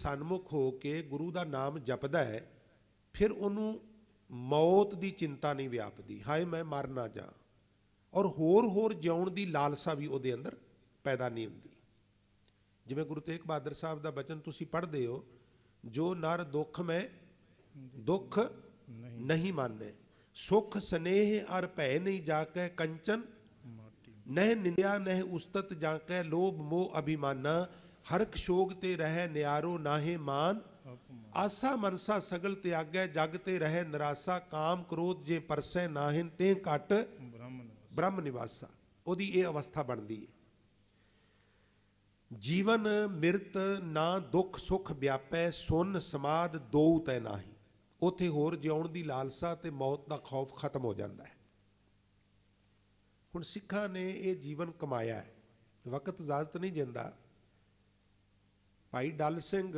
ਸਨਮੁਖ ਹੋ ਕੇ ਗੁਰੂ ਦਾ ਨਾਮ ਜਪਦਾ ਹੈ ਫਿਰ ਉਹਨੂੰ ਮੌਤ ਦੀ ਚਿੰਤਾ ਨਹੀਂ ਵਿਆਪਦੀ ਹਾਏ ਮੈਂ ਮਰ ਨਾ ਜਾ ਔਰ ਹੋਰ ਹੋਰ ਜਿਉਣ ਦੀ ਲਾਲਸਾ ਵੀ ਉਹਦੇ ਅੰਦਰ ਪੈਦਾ ਨਹੀਂ ਹੁੰਦੀ ਜਿਵੇਂ ਗੁਰੂ ਤੇਗ ਬਹਾਦਰ ਸਾਹਿਬ ਦਾ ਬਚਨ ਤੁਸੀਂ ਪੜ੍ਹਦੇ ਹੋ ਜੋ ਨਰ ਦੁੱਖ ਮੈਂ ਦੁੱਖ ਨਹੀਂ ਮੰਨੇ ਸੁਖ ਸਨੇਹ ਅਰ ਭੈ ਨਹੀਂ ਜਾ ਕੇ ਕੰਚਨ ਨਹਿ ਨਿੰਦਿਆ ਨਹਿ ਉਸਤਤ ਜਾ ਕੇ ਲੋਭ ਮੋਹ ਅਭਿਮਾਨਾ ਹਰਕ ਸ਼ੋਗ ਤੇ ਰਹਿ ਨਿਆਰੋ ਨਾਹੇ ਮਾਨ ਆਸਾ ਮਨਸਾ ਸਗਲ ਤਿਆਗੈ ਜਗ ਤੇ ਰਹਿ ਨਿਰਾਸਾ ਕਾਮ ਕ੍ਰੋਧ ਜੇ ਪਰਸੈ ਨਾਹਿਨ ਤੇ ਕਟ ਬ੍ਰਹਮ ਨਿਵਾਸਾ ਉਹਦੀ ਇਹ ਅਵਸਥਾ ਬਣਦੀ ਹੈ ਜੀਵਨ ਮਿਰਤ ਨਾ ਦੁੱਖ ਸੁਖ ਵਿਆਪੈ ਸੁਨ ਸਮਾਦ ਦੋਉ ਤੈ ਨਾਹੀ ਉਥੇ ਹੋਰ ਜਿਉਣ ਦੀ ਲਾਲਸਾ ਤੇ ਮੌਤ ਦਾ ਖੌਫ ਖਤਮ ਹੋ ਜਾਂਦਾ ਹੈ ਹੁਣ ਸਿੱਖਾਂ ਨੇ ਇਹ ਜੀਵਨ ਕਮਾਇਆ ਹੈ ਵਕਤ ਇਜਾਜ਼ਤ ਨਹੀਂ ਦਿੰਦਾ ਭਾਈ ਡੱਲ ਸਿੰਘ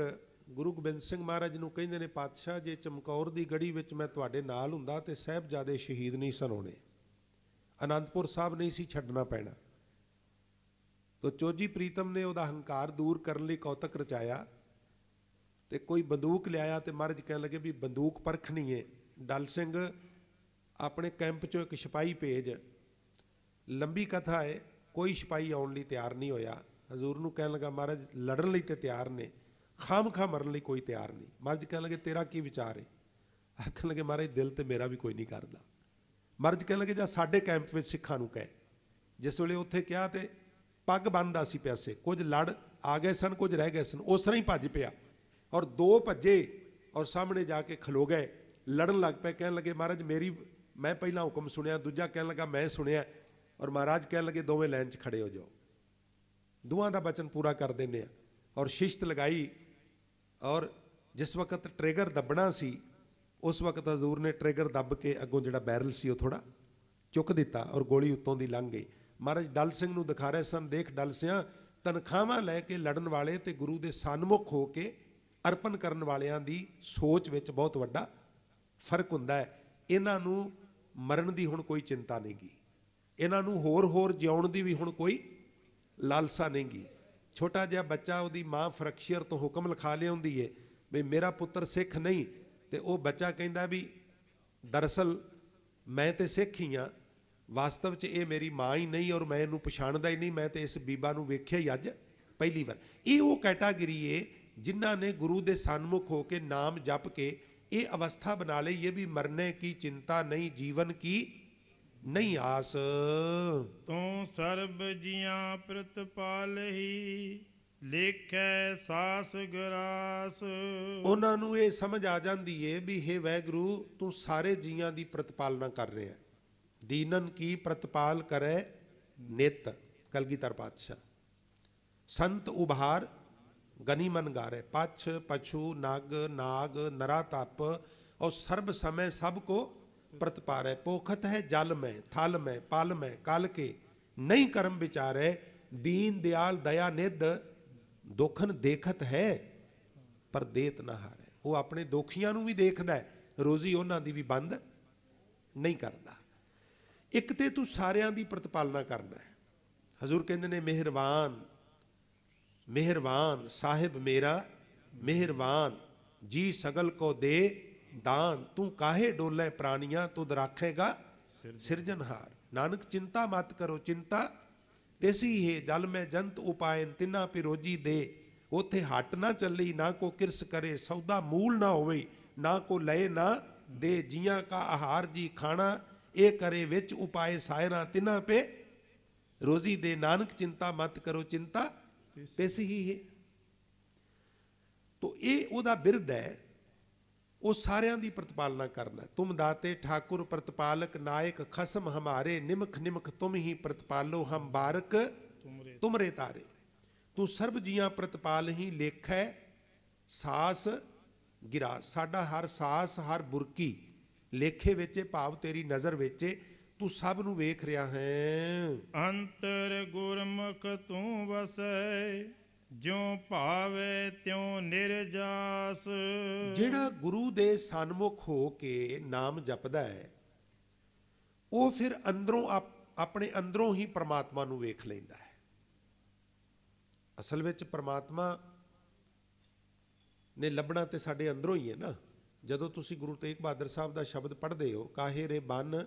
ਗੁਰੂ ਗੋਬਿੰਦ ਸਿੰਘ ਮਹਾਰਾਜ ਨੂੰ ਕਹਿੰਦੇ ਨੇ ਪਾਤਸ਼ਾਹ ਜੇ ਚਮਕੌਰ ਦੀ ਗੜੀ ਵਿੱਚ ਮੈਂ ਤੁਹਾਡੇ ਨਾਲ ਹੁੰਦਾ ਤੇ ਸਹਿਬਜ਼ਾਦੇ ਸ਼ਹੀਦ ਨਹੀਂ ਸਨ ਅਨੰਦਪੁਰ ਸਾਹਿਬ ਨਹੀਂ ਸੀ ਛੱਡਣਾ ਪੈਣਾ ਤੋ ਚੋਜੀ ਪ੍ਰੀਤਮ ਨੇ ਉਹਦਾ ਹੰਕਾਰ ਦੂਰ ਕਰਨ ਲਈ ਕੌਤਕ ਰਚਾਇਆ ਤੇ ਕੋਈ ਬੰਦੂਕ ਲਿਆਇਆ ਤੇ ਮਹਾਰਾਜ ਕਹਿਣ ਲੱਗੇ ਵੀ ਬੰਦੂਕ ਪਰਖਣੀ ਏ ਡਲ ਸਿੰਘ ਆਪਣੇ ਕੈਂਪ ਚੋਂ ਇੱਕ ਸਿਪਾਹੀ ਭੇਜ ਲੰਬੀ ਕਥਾ ਏ ਕੋਈ ਸਿਪਾਹੀ ਆਉਣ ਲਈ ਤਿਆਰ ਨਹੀਂ ਹੋਇਆ ਹਜ਼ੂਰ ਨੂੰ ਕਹਿਣ ਲੱਗਾ ਮਹਾਰਾਜ ਲੜਨ ਲਈ ਤੇ ਤਿਆਰ ਨੇ ਖਾਮਖਾ ਮਰਨ ਲਈ ਕੋਈ ਤਿਆਰ ਨਹੀਂ ਮਹਾਰਾਜ ਕਹਿਣ ਲੱਗੇ ਤੇਰਾ ਕੀ ਵਿਚਾਰ ਹੈ ਆਖਣ ਲੱਗੇ ਮਹਾਰਾਜ ਦਿਲ ਤੇ ਮੇਰਾ ਵੀ ਕੋਈ ਨਹੀਂ ਕਰਦਾ ਮਹਾਰਾਜ ਕਹਿਣ ਲੱਗੇ ਜਾਂ ਸਾਡੇ ਕੈਂਪ ਵਿੱਚ ਸਿੱਖਾਂ ਨੂੰ ਕਹੇ ਜਿਸ ਵੇਲੇ ਉੱਥੇ ਕਿਹਾ ਤੇ ਪੱਗ ਬੰਨਦਾ ਸੀ ਪਿਆਸੇ ਕੁਝ ਲੜ ਆ ਗਏ ਸਨ ਕੁਝ ਰਹਿ ਗਏ ਸਨ ਉਸ ਤਰ੍ਹਾਂ ਹੀ ਭੱਜ ਪਿਆ ਔਰ ਦੋ ਭੱਜੇ ਔਰ ਸਾਹਮਣੇ ਜਾ ਕੇ ਖਲੋ ਗਏ ਲੜਨ ਲੱਗ ਪਏ ਕਹਿਣ ਲੱਗੇ ਮਹਾਰਾਜ ਮੇਰੀ ਮੈਂ ਪਹਿਲਾਂ ਹੁਕਮ ਸੁਣਿਆ ਦੂਜਾ ਕਹਿਣ ਲੱਗਾ ਮੈਂ ਸੁਣਿਆ ਔਰ ਮਹਾਰਾਜ ਕਹਿਣ ਲੱਗੇ ਦੋਵੇਂ ਲਾਈਨ 'ਚ ਖੜੇ ਹੋ ਜਾਓ ਦੋਹਾਂ ਦਾ ਬਚਨ ਪੂਰਾ ਕਰ ਦਿੰਨੇ ਆ ਔਰ ਸ਼ਿਸ਼ਤ ਲਗਾਈ ਔਰ ਜਿਸ ਵਕਤ ਟ੍ਰਿਗਰ ਦੱਬਣਾ ਸੀ ਉਸ ਵਕਤ ਹਜ਼ੂਰ ਨੇ ਟ੍ਰਿਗਰ ਦੱਬ ਕੇ ਅੱਗੋਂ ਜਿਹੜਾ ਬੈਰਲ ਸੀ ਉਹ ਥੋੜਾ ਚੁੱਕ ਦਿੱਤਾ ਔਰ ਗੋਲੀ ਉੱਤੋਂ ਦੀ ਲੰਘ ਗਈ ਮਹਾਰਾਜ ਡਲ ਸਿੰਘ ਨੂੰ ਦਿਖਾ ਰਹੇ ਸਨ ਦੇਖ ਡਲ ਸਿਆਂ ਤਨਖਾਹਾਂ ਲੈ ਕੇ ਲੜਨ ਵਾਲੇ ਤੇ ਗੁਰੂ ਦੇ ਸਨਮੁਖ ਹੋ ਕੇ ਅਰਪਣ ਕਰਨ ਵਾਲਿਆਂ ਦੀ ਸੋਚ ਵਿੱਚ ਬਹੁਤ ਵੱਡਾ ਫਰਕ ਹੁੰਦਾ ਹੈ ਇਹਨਾਂ ਨੂੰ ਮਰਨ ਦੀ ਹੁਣ ਕੋਈ ਚਿੰਤਾ ਨਹੀਂਗੀ ਇਹਨਾਂ ਨੂੰ ਹੋਰ ਹੋਰ ਜਿਉਣ ਦੀ ਵੀ ਹੁਣ ਕੋਈ ਲਾਲਸਾ ਨਹੀਂਗੀ ਛੋਟਾ ਜਿਹਾ ਬੱਚਾ ਉਹਦੀ ਮਾਂ ਫਰਕਸ਼ੀਅਰ ਤੋਂ ਹੁਕਮ ਲਿਖਾ ਲਿਆਉਂਦੀ ਏ ਵੀ ਮੇਰਾ ਪੁੱਤਰ ਸਿੱਖ ਨਹੀਂ ਤੇ ਉਹ ਬੱਚਾ ਕਹਿੰਦਾ ਵੀ ਦਰਸਲ ਮੈਂ ਤੇ ਸਿੱਖ ਹੀ ਆ ਵਾਸਤਵ 'ਚ ਇਹ ਮੇਰੀ ਮਾਂ ਹੀ ਨਹੀਂ ਔਰ ਮੈਂ ਇਹਨੂੰ ਪਛਾਣਦਾ ਹੀ ਨਹੀਂ ਮੈਂ ਤੇ ਇਸ ਬੀਬਾ ਨੂੰ ਵੇਖਿਆ ਹੀ ਅੱਜ ਪਹਿਲੀ ਵਾਰ ਇਹ ਉਹ ਕੈਟਾਗਰੀ ਏ ਜਿਨ੍ਹਾਂ ਨੇ ਗੁਰੂ ਦੇ ਸਨਮੁਖ ਹੋ ਕੇ ਨਾਮ ਜਪ ਕੇ ਇਹ ਅਵਸਥਾ ਬਣਾ ਲਈ ਇਹ ਵੀ ਮਰਨੇ ਕੀ ਚਿੰਤਾ ਨਹੀਂ ਜੀਵਨ ਕੀ ਨਹੀਂ ਆਸ ਤੂੰ ਸਰਬ ਜੀਆਂ ਹੀ ਲੇਖੈ ਸਾਸ ਗਰਾਸ ਉਹਨਾਂ ਨੂੰ ਇਹ ਸਮਝ ਆ ਜਾਂਦੀ ਏ ਵੀ हे ਵੈਗਰੂ ਤੂੰ ਸਾਰੇ ਜੀਆਂ ਦੀ ਪ੍ਰਤਪਾਲਨਾ ਕਰ ਰਿਹਾ ਦੀਨਨ ਕੀ ਪ੍ਰਤਪਾਲ ਕਰੈ ਨਿਤ ਕਲਗੀਧਰ ਪਾਤਸ਼ਾਹ ਸੰਤ ਉਭਾਰ ਗਨੀ ਮਨ ਗਾਰੇ ਪਛ ਪਛੂ ਨਗ ਨਾਗ ਨਰਾ ਤਪ ਔਰ ਸਰਬ ਸਮੇ ਸਭ ਕੋ ਪ੍ਰਤਪਾਰੈ ਪੋਖਤ ਹੈ ਜਲ ਮੈਂ ਥਲ ਮੈਂ ਪਲ ਮੈਂ ਕਲ ਕੇ ਨਹੀਂ ਕਰਮ ਵਿਚਾਰੈ ਦੀਨ ਦਿਆਲ ਦਇਆ ਨਿਧ ਦੁਖਨ ਦੇਖਤ ਹੈ ਪਰ ਦੇਤ ਨਾ ਹਾਰੈ ਉਹ ਆਪਣੇ ਦੁਖੀਆਂ ਨੂੰ ਵੀ ਦੇਖਦਾ ਹੈ ਰੋਜ਼ੀ ਉਹਨਾਂ ਦੀ ਵੀ ਬੰਦ ਨਹੀਂ ਕਰਦਾ ਇੱਕ ਤੇ ਤੂੰ ਸਾਰਿਆਂ ਦੀ ਪ੍ਰਤਪਾਲਨਾ ਕਰਨਾ ਹੈ ਹਜ਼ੂਰ ਕਹਿੰਦੇ ਨੇ ਮਿਹਰਬਾਨ ਮਿਹਰਬਾਨ ਸਾਹਿਬ ਮੇਰਾ ਮਿਹਰਬਾਨ ਜੀ ਸਗਲ ਕੋ ਦੇ ਦਾਨ ਤੂੰ ਕਾਹੇ ਡੋਲੇ ਪ੍ਰਾਣੀਆਂ ਤੁਧ ਦਰਾਖੇਗਾ ਸਿਰਜਨਹਾਰ ਨਾਨਕ ਚਿੰਤਾ ਮਤ ਕਰੋ ਚਿੰਤਾ ਤੇਸੀ ਹੈ ਜਲ ਮੈਂ ਜੰਤ ਉਪਾਇਨ ਤਿਨਾ ਪਿਰੋਜੀ ਦੇ ਉਥੇ ਹਟ ਨਾ ਚੱਲੀ ਨਾ ਕੋ ਕਿਰਸ ਕਰੇ ਸੌਦਾ ਮੂਲ ਨਾ ਹੋਵੇ ਨਾ ਕੋ ਲਏ ਨਾ ਦੇ ਜੀਆਂ ਕਾ ਆਹਾਰ ਜੀ ਖਾਣਾ ਇਹ ਕਰੇ ਵਿੱਚ ਉਪਾਏ ਸਾਇਰਾ ਤਿੰਨਾ ਪੇ ਰੋਜ਼ੀ ਦੇ ਨਾਨਕ ਚਿੰਤਾ ਮਤ ਕਰੋ ਚਿੰਤਾ ਤੇਸੀ ਹੀ ਹੈ ਤੋ ਇਹ ਉਹਦਾ ਬਿਰਦ ਹੈ ਉਹ ਸਾਰਿਆਂ ਦੀ ਪ੍ਰਤਪਾਲਨਾ ਕਰਨਾ ਤੁਮ ਦਾਤੇ ਠਾਕੁਰ ਪ੍ਰਤਪਾਲਕ ਨਾਇਕ ਖਸਮ ਹਮਾਰੇ ਨਿਮਖ ਨਿਮਖ ਤੁਮ ਹੀ ਪ੍ਰਤਪਾਲੋ ਹਮ ਬਾਰਕ ਤੁਮਰੇ ਤਾਰੇ ਤੂੰ ਸਰਬ ਜੀਆਂ ਪ੍ਰਤਪਾਲ ਹੀ ਲੇਖੈ ਸਾਸ ਗਿਰਾ ਸਾਡਾ ਹਰ ਸਾਸ ਹਰ ਬੁਰਕੀ ਲੇਖੇ ਵਿੱਚ ਭਾਵ ਤੇਰੀ ਨਜ਼ਰ ਵਿੱਚ ਤੂੰ ਸਭ ਨੂੰ ਵੇਖ ਰਿਹਾ ਹੈ ਅੰਤਰ ਗੁਰਮੁਖ ਤੂੰ ਵਸੈ ਜਿਉ ਭਾਵੇ ਤਿਉ ਨਿਰਜਾਸ ਜਿਹੜਾ ਗੁਰੂ ਦੇ ਸਨਮੁਖ ਹੋ ਕੇ ਨਾਮ ਜਪਦਾ ਹੈ ਉਹ ਫਿਰ ਅੰਦਰੋਂ ਆਪਣੇ ਅੰਦਰੋਂ ਹੀ ਪ੍ਰਮਾਤਮਾ ਨੂੰ ਵੇਖ ਲੈਂਦਾ ਹੈ ਅਸਲ ਵਿੱਚ ਪ੍ਰਮਾਤਮਾ ਨੇ ਲੱਭਣਾ ਤੇ ਸਾਡੇ ਅੰਦਰੋਂ ਹੀ ਹੈ ਨਾ ਜਦੋਂ ਤੁਸੀਂ ਗੁਰੂ ਤੇਗ ਬਹਾਦਰ ਸਾਹਿਬ ਦਾ ਸ਼ਬਦ ਪੜ੍ਹਦੇ ਹੋ ਕਾਹੇ ਰੇ ਬਨ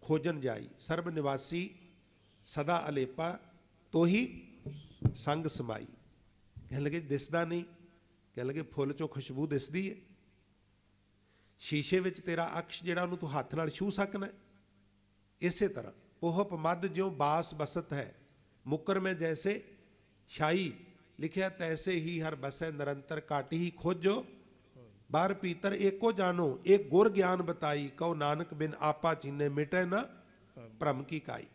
ਖੋਜਣ ਜਾਈ ਸਰਬ ਨਿਵਾਸੀ ਸਦਾ ਅਲੇਪਾ ਤੋਹੀ ਸੰਗ ਸਮਾਈ ਕਹਿਣ ਲੱਗੇ ਦਿਸਦਾ ਨਹੀਂ ਕਹਿਣ ਲੱਗੇ ਫੁੱਲ ਚੋਂ ਖੁਸ਼ਬੂ ਦਿਸਦੀ ਹੈ ਸ਼ੀਸ਼ੇ ਵਿੱਚ ਤੇਰਾ ਅਕਸ਼ ਜਿਹੜਾ ਉਹਨੂੰ ਤੂੰ ਹੱਥ ਨਾਲ ਛੂ ਸਕਣਾ ਇਸੇ ਤਰ੍ਹਾਂ ਪੋਹਪ ਮਦ ਜਿਉਂ ਬਾਸ ਬਸਤ ਹੈ ਮੁਕਰ ਮੈਂ ਜੈਸੇ ਛਾਈ ਲਿਖਿਆ ਤੈਸੇ ਹੀ ਹਰ ਬਸੈ ਨਿਰੰਤਰ ਕਾਟੀ ਹੀ ਖੋਜੋ ਬਾਰ ਪੀਤਰ ਏਕੋ ਜਾਨੋ ਇਹ ਗੁਰ ਗਿਆਨ ਬਤਾਈ ਕਉ ਨਾਨਕ ਬਿਨ ਆਪਾ ਚੀਨੇ ਮਿਟੈ ਨਾ ਭ੍ਰਮ ਕੀ ਕਾਈ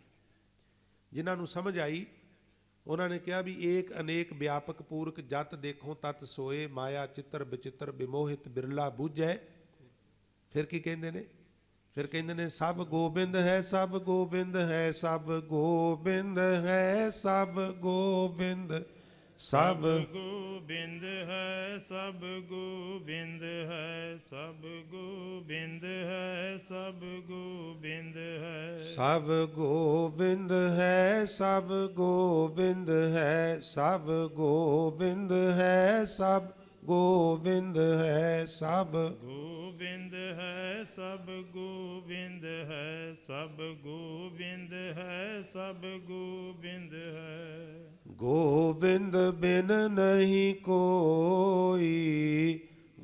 ਜਿਨ੍ਹਾਂ ਨੂੰ ਸਮਝ ਆਈ ਉਹਨਾਂ ਨੇ ਕਿਹਾ ਵੀ ਏਕ ਅਨੇਕ ਵਿਆਪਕ ਪੂਰਕ ਜਤ ਦੇਖੋ ਤਤ ਸੋਏ ਮਾਇਆ ਚਿੱਤਰ ਬਚਿੱਤਰ ਬਿਮੋਹਿਤ ਬਿਰਲਾ ਬੁੱਝੈ ਫਿਰ ਕੀ ਕਹਿੰਦੇ ਨੇ ਫਿਰ ਕਹਿੰਦੇ ਨੇ ਸਭ ਗੋਬਿੰਦ ਹੈ ਸਭ ਗੋਬਿੰਦ ਹੈ ਸਭ ਗੋਬਿੰਦ ਹੈ ਸਭ ਗੋਬਿੰਦ ਹੈ ਸਭ ਗੋਬਿੰਦ ਹੈ ਸਭ ਗੋਬਿੰਦ ਹੈ ਸਭ ਗੋਬਿੰਦ ਹੈ ਸਭ ਗੋਬਿੰਦ ਹੈ ਸਭ ਗੋਬਿੰਦ ਹੈ ਸਭ ਗੋਬਿੰਦ ਹੈ ਸਭ ਗੋਬਿੰਦ ਹੈ ਸਭ ਗੋਵਿੰਦ ਹੈ ਸਭ ਗੋਵਿੰਦ ਹੈ ਸਭ ਗੋਵਿੰਦ ਹੈ ਸਭ ਗੋਵਿੰਦ ਹੈ ਸਭ ਗੋਵਿੰਦ ਹੈ ਗੋਵਿੰਦ ਬਿਨ ਨਹੀਂ ਕੋਈ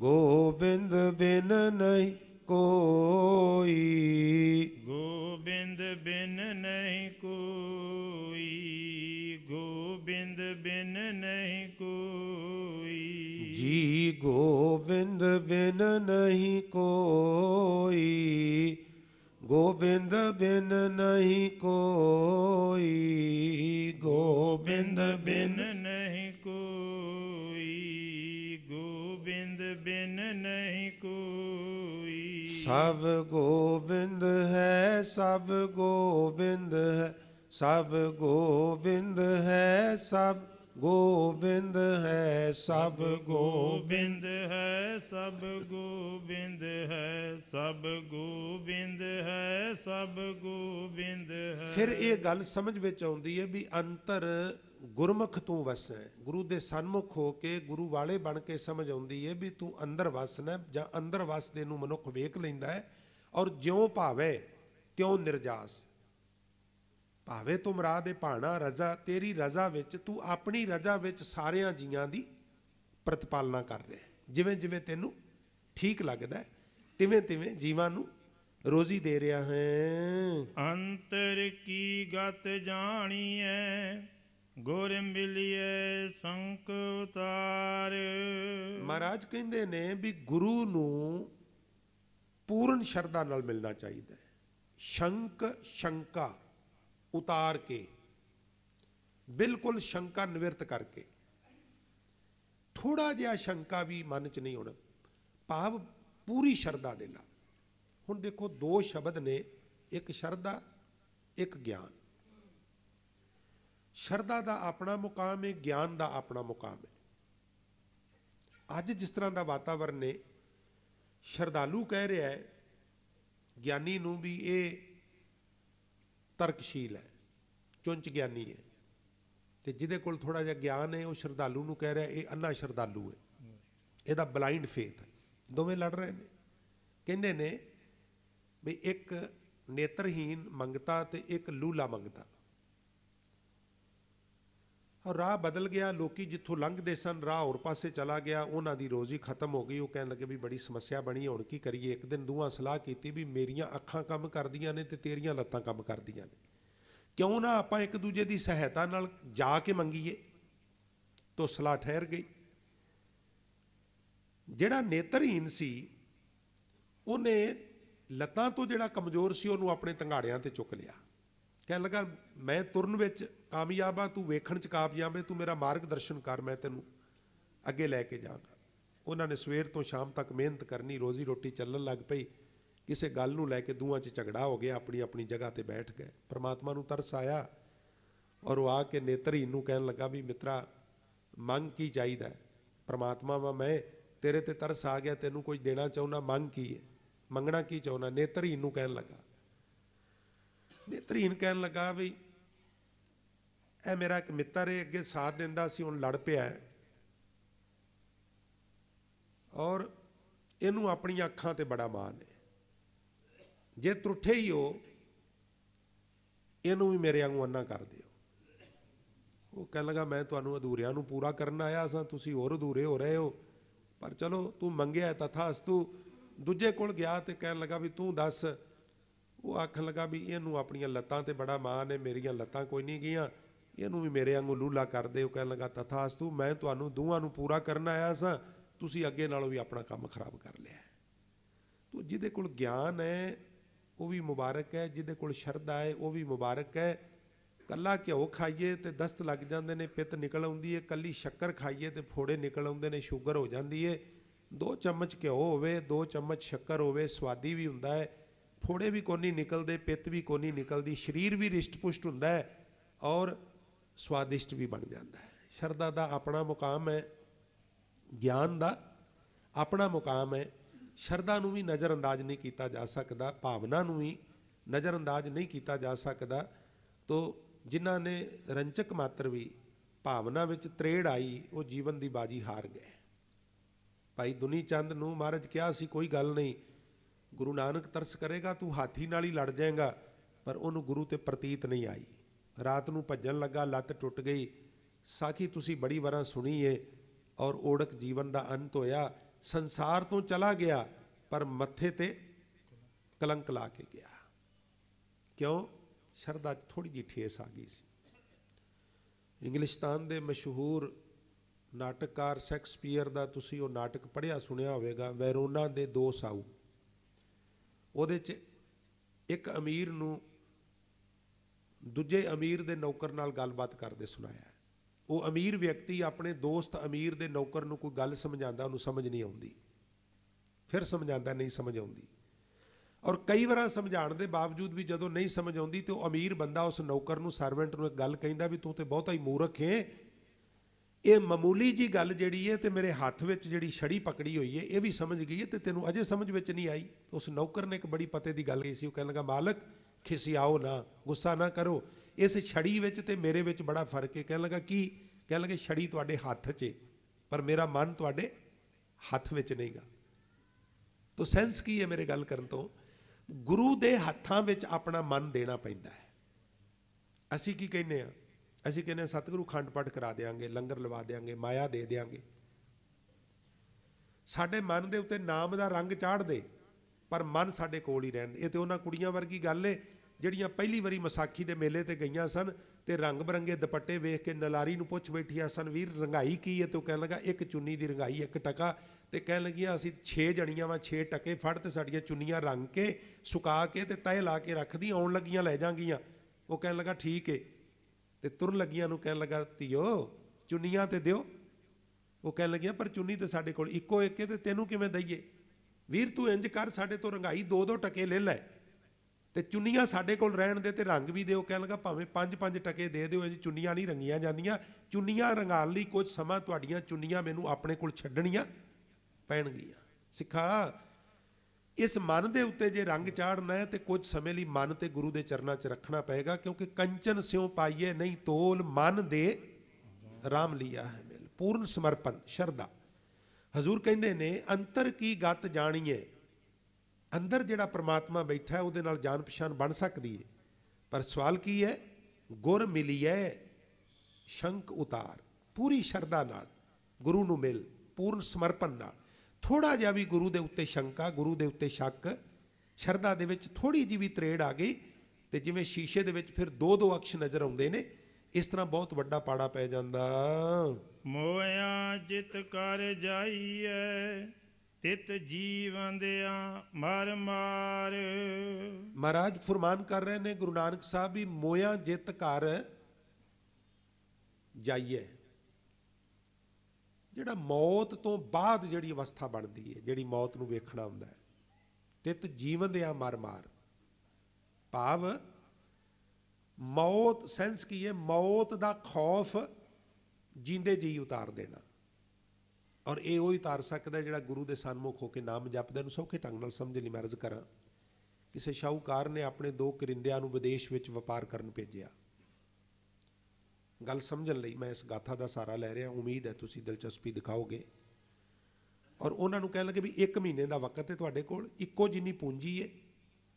ਗੋਵਿੰਦ ਬਿਨ ਨਹੀਂ ਕੋਈ ਗੋਬਿੰਦ ਬਿਨ ਨਹੀਂ ਕੋਈ ਗੋਬਿੰਦ ਬਿਨ ਨਹੀਂ ਕੋਈ ਜੀ ਗੋਵਿੰਦ ਬਿਨ ਨਹੀਂ ਕੋਈ ਗੋਵਿੰਦ ਬਿਨ ਨਹੀਂ ਕੋਈ ਗੋਬਿੰਦ ਬਿਨ ਨਹੀਂ ਕੋਈ ਗੋਬਿੰਦ ਬਿਨ ਨਹੀਂ ਕੋਈ ਸਭ ਗੋਵਿੰਦ ਹੈ ਸਭ ਗੋਵਿੰਦ ਹੈ ਸਭ ਗੋਵਿੰਦ ਹੈ ਸਭ ਗੋਬਿੰਦ ਹੈ ਸਭ ਗੋਬਿੰਦ ਹੈ ਸਭ ਗੋਬਿੰਦ ਹੈ ਸਭ ਗੋਬਿੰਦ ਹੈ ਸਭ ਗੋਬਿੰਦ ਹੈ ਫਿਰ ਇਹ ਗੱਲ ਸਮਝ ਵਿੱਚ ਆਉਂਦੀ ਹੈ ਵੀ ਅੰਤਰ ਗੁਰਮੁਖ ਤੂੰ ਵਸੈ ਗੁਰੂ ਦੇ ਸਨਮੁਖ ਹੋ ਕੇ ਗੁਰੂ ਵਾਲੇ ਬਣ ਕੇ ਸਮਝ ਆਉਂਦੀ ਹੈ ਵੀ ਤੂੰ ਅੰਦਰ ਵਸਣਾ ਜਾਂ ਅੰਦਰ ਵਸਦੇ ਨੂੰ ਮਨੁੱਖ ਵੇਖ ਲੈਂਦਾ ਹੈ ਔਰ ਜਿਉਂ ਭਾਵੇ ਤਿਉਂ ਨਿਰਜਾਸ ਭਾਵੇਂ ਤੂੰ ਮਰਾ ਦੇ ਭਾਣਾ ਰਜ਼ਾ ਤੇਰੀ ਰਜ਼ਾ ਵਿੱਚ ਤੂੰ ਆਪਣੀ ਰਜ਼ਾ ਵਿੱਚ ਸਾਰਿਆਂ ਜੀਆਂ ਦੀ ਪ੍ਰਤਪਾਲਨਾ ਕਰ ਰਿਹਾ ਜਿਵੇਂ ਜਿਵੇਂ ਤੈਨੂੰ ਠੀਕ ਲੱਗਦਾ ਤਿਵੇਂ ਤਿਵੇਂ ਜੀਵਾਂ ਨੂੰ ਰੋਜ਼ੀ ਦੇ ਰਿਹਾ ਹੈ ਅੰਤਰ ਕੀ ਗਤ ਜਾਣੀਐ ਗੁਰ ਮਿਲਿਐ ਸੰਕ ਉਤਾਰ ਮਹਾਰਾਜ ਕਹਿੰਦੇ ਨੇ ਵੀ ਗੁਰੂ ਨੂੰ ਪੂਰਨ ਸ਼ਰਧਾ ਨਾਲ ਮਿਲਣਾ ਚਾਹੀਦਾ ਹੈ ਸ਼ੰਕ ਸ਼ੰਕਾ ਉਤਾਰ ਕੇ ਬਿਲਕੁਲ ਸ਼ੰਕਾ ਨਿਵਰਤ ਕਰਕੇ ਥੋੜਾ ਜਿਹਾ ਸ਼ੰਕਾ ਵੀ ਮਨ 'ਚ ਨਹੀਂ ਹੋਣਾ ਭਾਵ ਪੂਰੀ ਸ਼ਰਧਾ ਦੇ ਨਾਲ ਹੁਣ ਦੇਖੋ ਦੋ ਸ਼ਬਦ ਨੇ ਇੱਕ ਸ਼ਰਧਾ ਇੱਕ ਗਿਆਨ ਸ਼ਰਧਾ ਦਾ ਆਪਣਾ ਮੁਕਾਮ ਹੈ ਗਿਆਨ ਦਾ ਆਪਣਾ ਮੁਕਾਮ ਹੈ ਅੱਜ ਜਿਸ ਤਰ੍ਹਾਂ ਦਾ ਵਾਤਾਵਰਣ ਨੇ ਸ਼ਰਧਾਲੂ ਕਹਿ ਰਿਹਾ ਹੈ ਗਿਆਨੀ ਨੂੰ ਵੀ ਇਹ ਤਰਕਸ਼ੀਲ ਹੈ ਚੁੰਚ ਗਿਆਨੀ ਹੈ ਤੇ ਜਿਹਦੇ ਕੋਲ ਥੋੜਾ ਜਿਹਾ ਗਿਆਨ ਹੈ ਉਹ ਸ਼ਰਧਾਲੂ ਨੂੰ ਕਹਿ ਰਿਹਾ ਇਹ ਅੰਨਾ ਸ਼ਰਧਾਲੂ ਹੈ ਇਹਦਾ ਬਲਾਈਂਡ ਫੇਥ ਹੈ ਦੋਵੇਂ ਲੜ ਰਹੇ ਨੇ ਕਹਿੰਦੇ ਨੇ ਵੀ ਇੱਕ ਨੇਤਰਹੀਨ ਮੰਗਤਾ ਤੇ ਇੱਕ ਲੂਲਾ ਮੰਗਤਾ ਰਾਹ ਬਦਲ ਗਿਆ ਲੋਕੀ ਜਿੱਥੋਂ ਲੰਘਦੇ ਸਨ ਰਾਹ ਹੋਰ ਪਾਸੇ ਚਲਾ ਗਿਆ ਉਹਨਾਂ ਦੀ ਰੋਜ਼ੀ ਖਤਮ ਹੋ ਗਈ ਉਹ ਕਹਿਣ ਲੱਗੇ ਵੀ ਬੜੀ ਸਮੱਸਿਆ ਬਣੀ ਹੁਣ ਕੀ ਕਰੀਏ ਇੱਕ ਦਿਨ ਦੂਹਾਂ ਸਲਾਹ ਕੀਤੀ ਵੀ ਮੇਰੀਆਂ ਅੱਖਾਂ ਕੰਮ ਕਰਦੀਆਂ ਨੇ ਤੇ ਤੇਰੀਆਂ ਲੱਤਾਂ ਕੰਮ ਕਰਦੀਆਂ ਨੇ ਕਿਉਂ ਨਾ ਆਪਾਂ ਇੱਕ ਦੂਜੇ ਦੀ ਸਹਾਇਤਾ ਨਾਲ ਜਾ ਕੇ ਮੰਗੀਏ ਤੋ ਸਲਾਹ ਠਹਿਰ ਗਈ ਜਿਹੜਾ ਨੇਤਰਹੀਨ ਸੀ ਉਹਨੇ ਲੱਤਾਂ ਤੋਂ ਜਿਹੜਾ ਕਮਜ਼ੋਰ ਸੀ ਉਹਨੂੰ ਆਪਣੇ ਤੰਗਾੜਿਆਂ ਤੇ ਚੁੱਕ ਲਿਆ ਕਹਿਣ ਲੱਗਾ ਮੈਂ ਤੁਰਨ ਵਿੱਚ ਕਾਮਯਾਬਾਂ ਤੂੰ ਵੇਖਣ ਚ ਕਾਮਯਾਬ ਹੈ ਤੂੰ ਮੇਰਾ ਮਾਰਗਦਰਸ਼ਨ ਕਰ ਮੈਂ ਤੈਨੂੰ ਅੱਗੇ ਲੈ ਕੇ ਜਾਵਾਂਗਾ ਉਹਨਾਂ ਨੇ ਸਵੇਰ ਤੋਂ ਸ਼ਾਮ ਤੱਕ ਮਿਹਨਤ ਕਰਨੀ ਰੋਜ਼ੀ ਰੋਟੀ ਚੱਲਣ ਲੱਗ ਪਈ ਕਿਸੇ ਗੱਲ ਨੂੰ ਲੈ ਕੇ ਦੂਹਾਂ 'ਚ ਝਗੜਾ ਹੋ ਗਿਆ ਆਪਣੀ ਆਪਣੀ ਜਗ੍ਹਾ ਤੇ ਬੈਠ ਗਏ ਪ੍ਰਮਾਤਮਾ ਨੂੰ ਤਰਸ ਆਇਆ ਔਰ ਉਹ ਆ ਕੇ ਨੇਤਰੀ ਨੂੰ ਕਹਿਣ ਲੱਗਾ ਵੀ ਮਿੱਤਰਾ ਮੰਗ ਕੀ ਚਾਹੀਦਾ ਪ੍ਰਮਾਤਮਾ ਵਾ ਮੈਂ ਤੇਰੇ ਤੇ ਤਰਸ ਆ ਗਿਆ ਤੈਨੂੰ ਕੁਝ ਦੇਣਾ ਚਾਹੁੰਦਾ ਮੰਗ ਕੀ ਹੈ ਮੰਗਣਾ ਕੀ ਚਾਹੁੰਦਾ ਨੇਤਰੀ ਨੂੰ ਕਹਿਣ ਲੱਗਾ ਨੇਤਰਹੀਨ ਕਹਿਣ ਲੱਗਾ ਵੀ ਇਹ ਮੇਰਾ ਇੱਕ ਮਿੱਤਰ ਹੈ ਅੱਗੇ ਸਾਥ ਦਿੰਦਾ ਸੀ ਹੁਣ ਲੜ ਪਿਆ ਹੈ ਔਰ ਇਹਨੂੰ ਆਪਣੀਆਂ ਅੱਖਾਂ ਤੇ ਬੜਾ ਮਾਣ ਹੈ ਜੇ ਤਰੁੱਠੇ ਹੀ ਹੋ ਇਹਨੂੰ ਵੀ ਮੇਰੇ ਵਾਂਗੂ ਅੰਨਾ ਕਰ ਦਿਓ ਉਹ ਕਹਿਣ ਲੱਗਾ ਮੈਂ ਤੁਹਾਨੂੰ ਅਧੂਰਿਆਂ ਨੂੰ ਪੂਰਾ ਕਰਨ ਆਇਆ ਸਾਂ ਤੁਸੀਂ ਹੋਰ ਅਧੂਰੇ ਹੋ ਰਹੇ ਹੋ ਪਰ ਚਲੋ ਤੂੰ ਮੰਗਿਆ ਤਥਾ ਅਸਤੂ ਦੂਜੇ ਕੋਲ ਗਿਆ ਤੇ ਕਹਿਣ ਲੱਗਾ ਵੀ ਤੂੰ ਦੱਸ ਉਹ ਆਖਣ ਲੱਗਾ ਵੀ ਇਹਨੂੰ ਆਪਣੀਆਂ ਲੱਤਾਂ ਤੇ ਬੜਾ ਮਾਣ ਹੈ ਮੇਰੀਆਂ ਲੱਤਾਂ ਕੋਈ ਨਹੀਂ ਗਈਆਂ ਇਹਨੂੰ ਵੀ ਮੇਰੇ ਵਾਂਗੂ ਲੂਲਾ ਕਰਦੇ ਉਹ ਕਹਿਣ ਲੱਗਾ ਤਥਾਸਤੂ ਮੈਂ ਤੁਹਾਨੂੰ ਦੋਵਾਂ ਨੂੰ ਪੂਰਾ ਕਰਨ ਆਇਆ ਸਾਂ ਤੁਸੀਂ ਅੱਗੇ ਨਾਲੋਂ ਵੀ ਆਪਣਾ ਕੰਮ ਖਰਾਬ ਕਰ ਲਿਆ ਤੂੰ ਜਿਹਦੇ ਕੋਲ ਗਿਆਨ ਹੈ ਉਹ ਵੀ ਮੁਬਾਰਕ ਹੈ ਜਿਹਦੇ ਕੋਲ ਸ਼ਰਧਾ ਹੈ ਉਹ ਵੀ ਮੁਬਾਰਕ ਹੈ ਕੱਲਾ ਘਿਓ ਖਾਈਏ ਤੇ ਦਸਤ ਲੱਗ ਜਾਂਦੇ ਨੇ ਪਿੱਤ ਨਿਕਲ ਆਉਂਦੀ ਹੈ ਕੱਲੀ ਸ਼ੱਕਰ ਖਾਈਏ ਤੇ ਫੋੜੇ ਨਿਕਲ ਆਉਂਦੇ ਨੇ ਸ਼ੂਗਰ ਹੋ ਜਾਂਦੀ ਹੈ ਦੋ ਚਮਚ ਘਿਓ ਹੋਵੇ ਦੋ ਚਮਚ ਸ਼ੱਕਰ ਹੋਵੇ ਸਵਾਦੀ ਵੀ ਹੁੰਦਾ ਹੈ ਫੋੜੇ ਵੀ ਕੋਨੀ ਨਿਕਲਦੇ ਪਿੱਤ ਵੀ ਕੋਨੀ ਨਿਕਲਦੀ ਸਰੀਰ ਵੀ ਰਿਸ਼ਟ ਪੁਸ਼ਟ ਹੁੰਦਾ ਹੈ ਔਰ ਸਵਾਦਿਸ਼ਟ ਵੀ ਬਣ ਜਾਂਦਾ ਹੈ ਸ਼ਰਧਾ ਦਾ ਆਪਣਾ ਮੁਕਾਮ ਹੈ ਗਿਆਨ ਦਾ ਆਪਣਾ ਮੁਕਾਮ ਹੈ ਸ਼ਰਧਾ ਨੂੰ ਵੀ ਨਜ਼ਰ ਅੰਦਾਜ਼ ਨਹੀਂ ਕੀਤਾ ਜਾ ਸਕਦਾ ਭਾਵਨਾ ਨੂੰ ਵੀ ਨਜ਼ਰ ਅੰਦਾਜ਼ ਨਹੀਂ ਕੀਤਾ ਜਾ ਸਕਦਾ ਤੋਂ ਜਿਨ੍ਹਾਂ ਨੇ ਰੰਚਕ ਮਾਤਰ ਵੀ ਭਾਵਨਾ ਵਿੱਚ ਤਰੇੜ ਆਈ ਉਹ ਜੀਵਨ ਦੀ ਬਾਜੀ ਹਾਰ ਗਏ ਭਾਈ ਦੁਨੀ ਚੰਦ ਨੂੰ ਮਹਾਰਾਜ ਕਿਹਾ ਸੀ ਕੋਈ ਗੱਲ ਨਹੀਂ ਗੁਰੂ ਨਾਨਕ ਤਰਸ ਕਰੇਗਾ ਤੂੰ ਹਾਥੀ ਨਾਲ ਹੀ ਲੜ ਜਾਏਗਾ ਪਰ ਉਹਨੂੰ ਗੁਰੂ ਤੇ ਪ੍ਰਤੀਤ ਨਹੀਂ ਆਈ ਰਾਤ ਨੂੰ ਭੱਜਣ ਲੱਗਾ ਲੱਤ ਟੁੱਟ ਗਈ ਸਾਖੀ ਤੁਸੀਂ ਬੜੀ ਵਾਰਾਂ ਸੁਣੀ ਏ ਔਰ ਓੜਕ ਜੀਵਨ ਦਾ ਅੰਤ ਹੋਇਆ ਸੰਸਾਰ ਤੋਂ ਚਲਾ ਗਿਆ ਪਰ ਮੱਥੇ ਤੇ ਕਲੰਕ ਲਾ ਕੇ ਗਿਆ ਕਿਉਂ ਸ਼ਰਦਾ ਥੋੜੀ ਜਿਹੀ ਠੇਸ ਆ ਗਈ ਸੀ ਇੰਗਲਿਸ਼ਤਾਨ ਦੇ ਮਸ਼ਹੂਰ ਨਾਟਕਕਾਰ ਸ਼ੈਕਸਪੀਅਰ ਦਾ ਤੁਸੀਂ ਉਹ ਨਾਟਕ ਪੜ੍ਹਿਆ ਸੁਣਿਆ ਹੋਵੇਗਾ ਵੈਰੋਨਾ ਦੇ ਦੋ ਸਾਊ ਉਹਦੇ 'ਚ ਇੱਕ ਅਮੀਰ ਨੂੰ ਦੂਜੇ ਅਮੀਰ ਦੇ ਨੌਕਰ ਨਾਲ ਗੱਲਬਾਤ ਕਰਦੇ ਸੁਣਾਇਆ ਉਹ ਅਮੀਰ ਵਿਅਕਤੀ ਆਪਣੇ ਦੋਸਤ ਅਮੀਰ ਦੇ ਨੌਕਰ ਨੂੰ ਕੋਈ ਗੱਲ ਸਮਝਾਉਂਦਾ ਉਹਨੂੰ ਸਮਝ ਨਹੀਂ ਆਉਂਦੀ ਫਿਰ ਸਮਝਾਉਂਦਾ ਨਹੀਂ ਸਮਝ ਆਉਂਦੀ ਔਰ ਕਈ ਵਾਰਾ ਸਮਝਾਉਣ ਦੇ ਬਾਵਜੂਦ ਵੀ ਜਦੋਂ ਨਹੀਂ ਸਮਝ ਆਉਂਦੀ ਤੇ ਉਹ ਅਮੀਰ ਬੰਦਾ ਉਸ ਨੌਕਰ ਨੂੰ ਸਰਵੈਂਟ ਨੂੰ ਇੱਕ ਗੱਲ ਕਹਿੰਦਾ ਵੀ ਤੂੰ ਤੇ ਬਹੁਤਾ ਹੀ ਮੂਰਖ ਹੈ ਇਹ ਮਾਮੂਲੀ ਜੀ ਗੱਲ ਜਿਹੜੀ ਹੈ ਤੇ ਮੇਰੇ ਹੱਥ ਵਿੱਚ ਜਿਹੜੀ ਛੜੀ ਪਕੜੀ ਹੋਈ ਹੈ ਇਹ ਵੀ ਸਮਝ ਗਈ ਹੈ ਤੇ ਤੈਨੂੰ ਅਜੇ ਸਮਝ ਵਿੱਚ ਨਹੀਂ ਆਈ ਉਸ ਨੌਕਰ ਨੇ ਇੱਕ ਬੜੀ ਪਤੇ ਦੀ ਗੱਲ ਕੀਤੀ ਸੀ ਉਹ ਕਹਿਣ ਲੱਗਾ ਮਾਲਕ ਖਿਸਿਆਓ ਨਾ ਗੁੱਸਾ ਨਾ ਕਰੋ ਇਸ ਛੜੀ ਵਿੱਚ ਤੇ ਮੇਰੇ ਵਿੱਚ ਬੜਾ ਫਰਕ ਹੈ ਕਹਿਣ ਲੱਗਾ ਕੀ ਕਹਿਣ ਲੱਗੇ ਛੜੀ ਤੁਹਾਡੇ ਹੱਥ 'ਚ ਪਰ ਮੇਰਾ ਮਨ ਤੁਹਾਡੇ ਹੱਥ ਵਿੱਚ ਨਹੀਂਗਾ ਤੋ ਸੈਂਸ ਕੀ ਹੈ ਮੇਰੇ ਗੱਲ ਕਰਨ ਤੋਂ ਗੁਰੂ ਦੇ ਹੱਥਾਂ ਵਿੱਚ ਆਪਣਾ ਮਨ ਦੇਣਾ ਪੈਂਦਾ ਹੈ ਅਸੀਂ ਕੀ ਕਹਿੰਨੇ ਆ ਅਸੀਂ ਕਹਿੰਨੇ ਸਤਿਗੁਰੂ ਖੰਡ ਪਾਠ ਕਰਾ ਦੇਾਂਗੇ ਲੰਗਰ ਲਵਾ ਦੇਾਂਗੇ ਮਾਇਆ ਦੇ ਦੇਾਂਗੇ ਸਾਡੇ ਮਨ ਦੇ ਉੱਤੇ ਨਾਮ ਦਾ ਰੰਗ ਚਾੜ ਦੇ ਪਰ ਮਨ ਸਾਡੇ ਕੋਲ ਹੀ ਰਹਿਣ ਇਹ ਤੇ ਉਹਨਾਂ ਕੁੜੀਆਂ ਵਰਗੀ ਗੱਲ ਏ ਜਿਹੜੀਆਂ ਪਹਿਲੀ ਵਾਰੀ ਮਸਾਖੀ ਦੇ ਮੇਲੇ ਤੇ ਗਈਆਂ ਸਨ ਤੇ ਰੰਗ ਬਰੰਗੇ ਦੁਪੱਟੇ ਵੇਖ ਕੇ ਨਲਾਰੀ ਨੂੰ ਪੁੱਛ ਬੈਠੀਆਂ ਸਨ ਵੀਰ ਰੰਗਾਈ ਕੀ ਹੈ ਤੇ ਉਹ ਕਹਿਣ ਲੱਗਾ ਇੱਕ ਚੁੰਨੀ ਦੀ ਰੰਗਾਈ ਇੱਕ ਟਕਾ ਤੇ ਕਹਿਣ ਲੱਗੀਆਂ ਅਸੀਂ 6 ਜਣੀਆਂ ਵਾਂ 6 ਟਕੇ ਫੜ ਤੇ ਸਾਡੀਆਂ ਚੁੰਨੀਆਂ ਰੰਗ ਕੇ ਸੁਕਾ ਕੇ ਤੇ ਤਹਿ ਲਾ ਕੇ ਰੱਖਦੀ ਆਉਣ ਲੱਗੀਆਂ ਲੈ ਜਾਾਂਗੀਆਂ ਉਹ ਕਹਿਣ ਲੱਗਾ ਠੀਕ ਏ ਤੇ ਤੁਰ ਲੱਗੀਆਂ ਨੂੰ ਕਹਿਣ ਲੱਗਾ ਧੀਓ ਚੁੰਨੀਆਂ ਤੇ ਦਿਓ ਉਹ ਕਹਿਣ ਲੱਗੀਆਂ ਪਰ ਚੁੰਨੀ ਤੇ ਸਾਡੇ ਕੋਲ ਇੱਕੋ ਇੱਕ ਏ ਤੇ ਤੈਨੂੰ ਕਿਵੇਂ ਦਈਏ ਵੀਰ ਤੂੰ ਇੰਜ ਕਰ ਸਾਡੇ ਤੋਂ ਰੰਗਾਈ ਦੋ ਦੋ ਟਕੇ ਲੈ ਲੈ ਤੇ ਚੁੰਨੀਆਂ ਸਾਡੇ ਕੋਲ ਰਹਿਣ ਦੇ ਤੇ ਰੰਗ ਵੀ ਦਿਓ ਕਹਿ ਲਗਾ ਭਾਵੇਂ 5-5 ਟਕੇ ਦੇ ਦਿਓ ਇੰਜ ਚੁੰਨੀਆਂ ਨਹੀਂ ਰੰਗੀਆਂ ਜਾਂਦੀਆਂ ਚੁੰਨੀਆਂ ਰੰਗਾਲ ਲਈ ਕੁਝ ਸਮਾਂ ਤੁਹਾਡੀਆਂ ਚੁੰਨੀਆਂ ਮੈਨੂੰ ਆਪਣੇ ਕੋਲ ਛੱਡਣੀਆਂ ਪੈਣਗੀਆਂ ਸਿੱਖਾ ਇਸ ਮਨ ਦੇ ਉੱਤੇ ਜੇ ਰੰਗ ਚਾੜਨਾ ਹੈ ਤੇ ਕੁਝ ਸਮੇਂ ਲਈ ਮਨ ਤੇ ਗੁਰੂ ਦੇ ਚਰਨਾਂ 'ਚ ਰੱਖਣਾ ਪਏਗਾ ਕਿਉਂਕਿ ਕੰਚਨ ਸਿਉ ਪਾਈਏ ਨਹੀਂ ਤੋਲ ਮਨ ਦੇ ਰਾਮ ਲਿਆ ਹੈ ਮਿਲ ਪੂਰਨ ਸਮਰਪਣ ਸ਼ਰਧਾ ਹਜ਼ੂਰ ਕਹਿੰਦੇ ਨੇ ਅੰਤਰ ਕੀ ਗਤ ਜਾਣੀਏ ਅੰਦਰ ਜਿਹੜਾ ਪ੍ਰਮਾਤਮਾ ਬੈਠਾ ਹੈ ਉਹਦੇ ਨਾਲ ਜਾਣ ਪਛਾਣ ਬਣ ਸਕਦੀ ਹੈ ਪਰ ਸਵਾਲ ਕੀ ਹੈ ਗੁਰ ਮਿਲਿਐ ਸ਼ੰਕ ਉਤਾਰ ਪੂਰੀ ਸ਼ਰਧਾ ਨਾਲ ਗੁਰੂ ਨੂੰ ਮਿਲ ਪੂਰਨ ਸਮਰਪਣ ਨਾਲ ਥੋੜਾ ਜਿਹਾ ਵੀ ਗੁਰੂ ਦੇ ਉੱਤੇ ਸ਼ੰਕਾ ਗੁਰੂ ਦੇ ਉੱਤੇ ਸ਼ੱਕ ਸ਼ਰਧਾ ਦੇ ਵਿੱਚ ਥੋੜੀ ਜੀ ਵੀ ਤਰੇੜ ਆ ਗਈ ਤੇ ਜਿਵੇਂ ਸ਼ੀਸ਼ੇ ਦੇ ਵਿੱਚ ਫਿਰ ਦੋ ਦੋ ਅਕਸ਼ ਨਜ਼ਰ ਆਉਂਦੇ ਨੇ ਇਸ ਤਰ੍ਹਾਂ ਬਹੁਤ ਵੱਡਾ ਪਾੜਾ ਪੈ ਜਾਂਦਾ ਮੋਇਆ ਜਿਤ ਕਰ ਜਾਈਐ ਤਿਤ ਜੀਵੰਦਿਆ ਮਰ ਮਾਰ ਮਹਾਰਾਜ ਫਰਮਾਨ ਕਰ ਰਹੇ ਨੇ ਗੁਰੂ ਨਾਨਕ ਸਾਹਿਬ ਵੀ ਮੋਇਆ ਜਿੱਤ ਕਰ ਜਾਈਏ ਜਿਹੜਾ ਮੌਤ ਤੋਂ ਬਾਅਦ ਜਿਹੜੀ ਅਵਸਥਾ ਬਣਦੀ ਹੈ ਜਿਹੜੀ ਮੌਤ ਨੂੰ ਵੇਖਣਾ ਹੁੰਦਾ ਹੈ ਤਿਤ ਜੀਵੰਦਿਆ ਮਰ ਮਾਰ ਭਾਵ ਮੌਤ ਸੈਂਸ ਕੀ ਹੈ ਮੌਤ ਦਾ ਖੌਫ ਜਿੰਦੇ ਜੀ ਉਤਾਰ ਦੇਣਾ ਔਰ ਇਹ ਉਹ ਹੀ ਤਾਰ ਸਕਦਾ ਜਿਹੜਾ ਗੁਰੂ ਦੇ ਸਨਮੁਖ ਹੋ ਕੇ ਨਾਮ ਜਪਦਾ ਨੂੰ ਸੌਖੇ ਢੰਗ ਨਾਲ ਸਮਝ ਲਈ ਮਰਜ਼ ਕਰਾਂ ਕਿਸੇ ਸ਼ਾਹੂਕਾਰ ਨੇ ਆਪਣੇ ਦੋ ਕਰਿੰਦਿਆਂ ਨੂੰ ਵਿਦੇਸ਼ ਵਿੱਚ ਵਪਾਰ ਕਰਨ ਭੇਜਿਆ ਗੱਲ ਸਮਝਣ ਲਈ ਮੈਂ ਇਸ ਗਾਥਾ ਦਾ ਸਾਰਾ ਲੈ ਰਿਹਾ ਉਮੀਦ ਹੈ ਤੁਸੀਂ ਦਿਲਚਸਪੀ ਦਿਖਾਓਗੇ ਔਰ ਉਹਨਾਂ ਨੂੰ ਕਹਿਣ ਲੱਗੇ ਵੀ 1 ਮਹੀਨੇ ਦਾ ਵਕਤ ਹੈ ਤੁਹਾਡੇ ਕੋਲ ਇੱਕੋ ਜਿੰਨੀ ਪੂੰਜੀ ਹੈ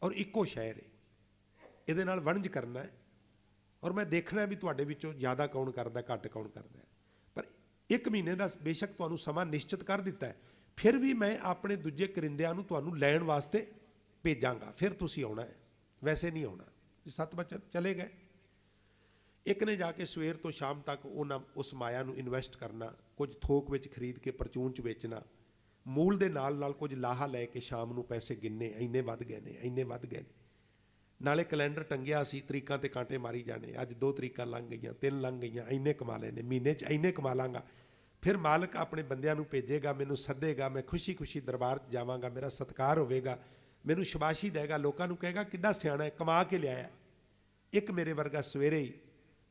ਔਰ ਇੱਕੋ ਸ਼ਹਿਰ ਹੈ ਇਹਦੇ ਨਾਲ ਵਣਜ ਕਰਨਾ ਹੈ ਔਰ ਮੈਂ ਦੇਖਣਾ ਵੀ ਤੁਹਾਡੇ ਵਿੱਚੋਂ ਜ਼ਿਆਦਾ ਕੌਣ ਕਰਦਾ ਘੱਟ ਕੌਣ ਕਰਦਾ ਇੱਕ ਮਹੀਨੇ ਦਾ ਬੇਸ਼ੱਕ ਤੁਹਾਨੂੰ ਸਮਾਂ ਨਿਸ਼ਚਿਤ ਕਰ ਦਿੱਤਾ ਹੈ ਫਿਰ ਵੀ ਮੈਂ ਆਪਣੇ ਦੂਜੇ ਕਰਿੰਦਿਆਂ ਨੂੰ ਤੁਹਾਨੂੰ ਲੈਣ ਵਾਸਤੇ ਭੇਜਾਂਗਾ ਫਿਰ ਤੁਸੀਂ ਆਉਣਾ ਹੈ ਵੈਸੇ ਨਹੀਂ ਆਉਣਾ ਸੱਤ ਬੱਚੇ ਚਲੇ ਗਏ ਇੱਕ ਨੇ ਜਾ ਕੇ ਸਵੇਰ ਤੋਂ ਸ਼ਾਮ ਤੱਕ ਉਹਨਾਂ ਉਸ ਮਾਇਆ ਨੂੰ ਇਨਵੈਸਟ ਕਰਨਾ ਕੁਝ ਥੋਕ ਵਿੱਚ ਖਰੀਦ ਕੇ ਪਰਚੂਨ 'ਚ ਵੇਚਣਾ ਮੂਲ ਦੇ ਨਾਲ ਨਾਲ ਕੁਝ ਲਾਹਾ ਲੈ ਕੇ ਸ਼ਾਮ ਨੂੰ ਪੈਸੇ ਗਿੰਨੇ ਇੰਨੇ ਵੱਧ ਗਏ ਨੇ ਇੰਨੇ ਵੱਧ ਗਏ ਨੇ ਨਾਲੇ ਕੈਲੰਡਰ ਟੰਗਿਆ ਸੀ ਤਰੀਕਾਂ ਤੇ ਕਾਂਟੇ ਮਾਰੀ ਜਾਣੇ ਅੱਜ ਦੋ ਤਰੀਕਾਂ ਲੰਘ ਗਈਆਂ ਤਿੰਨ ਲੰਘ ਗਈਆਂ ਐਨੇ ਕਮਾ ਲੈਨੇ ਮਹੀਨੇ 'ਚ ਐਨੇ ਕਮਾ ਲਾਂਗਾ ਫਿਰ ਮਾਲਕ ਆਪਣੇ ਬੰਦਿਆਂ ਨੂੰ ਭੇਜੇਗਾ ਮੈਨੂੰ ਸੱਦੇਗਾ ਮੈਂ ਖੁਸ਼ੀ-ਖੁਸ਼ੀ ਦਰਬਾਰ 'ਚ ਜਾਵਾਂਗਾ ਮੇਰਾ ਸਤਕਾਰ ਹੋਵੇਗਾ ਮੈਨੂੰ ਸ਼ਾਬਾਸ਼ੀ ਦੇਗਾ ਲੋਕਾਂ ਨੂੰ ਕਹੇਗਾ ਕਿੱਡਾ ਸਿਆਣਾ ਹੈ ਕਮਾ ਕੇ ਲਿਆਇਆ ਇੱਕ ਮੇਰੇ ਵਰਗਾ ਸਵੇਰੇ ਹੀ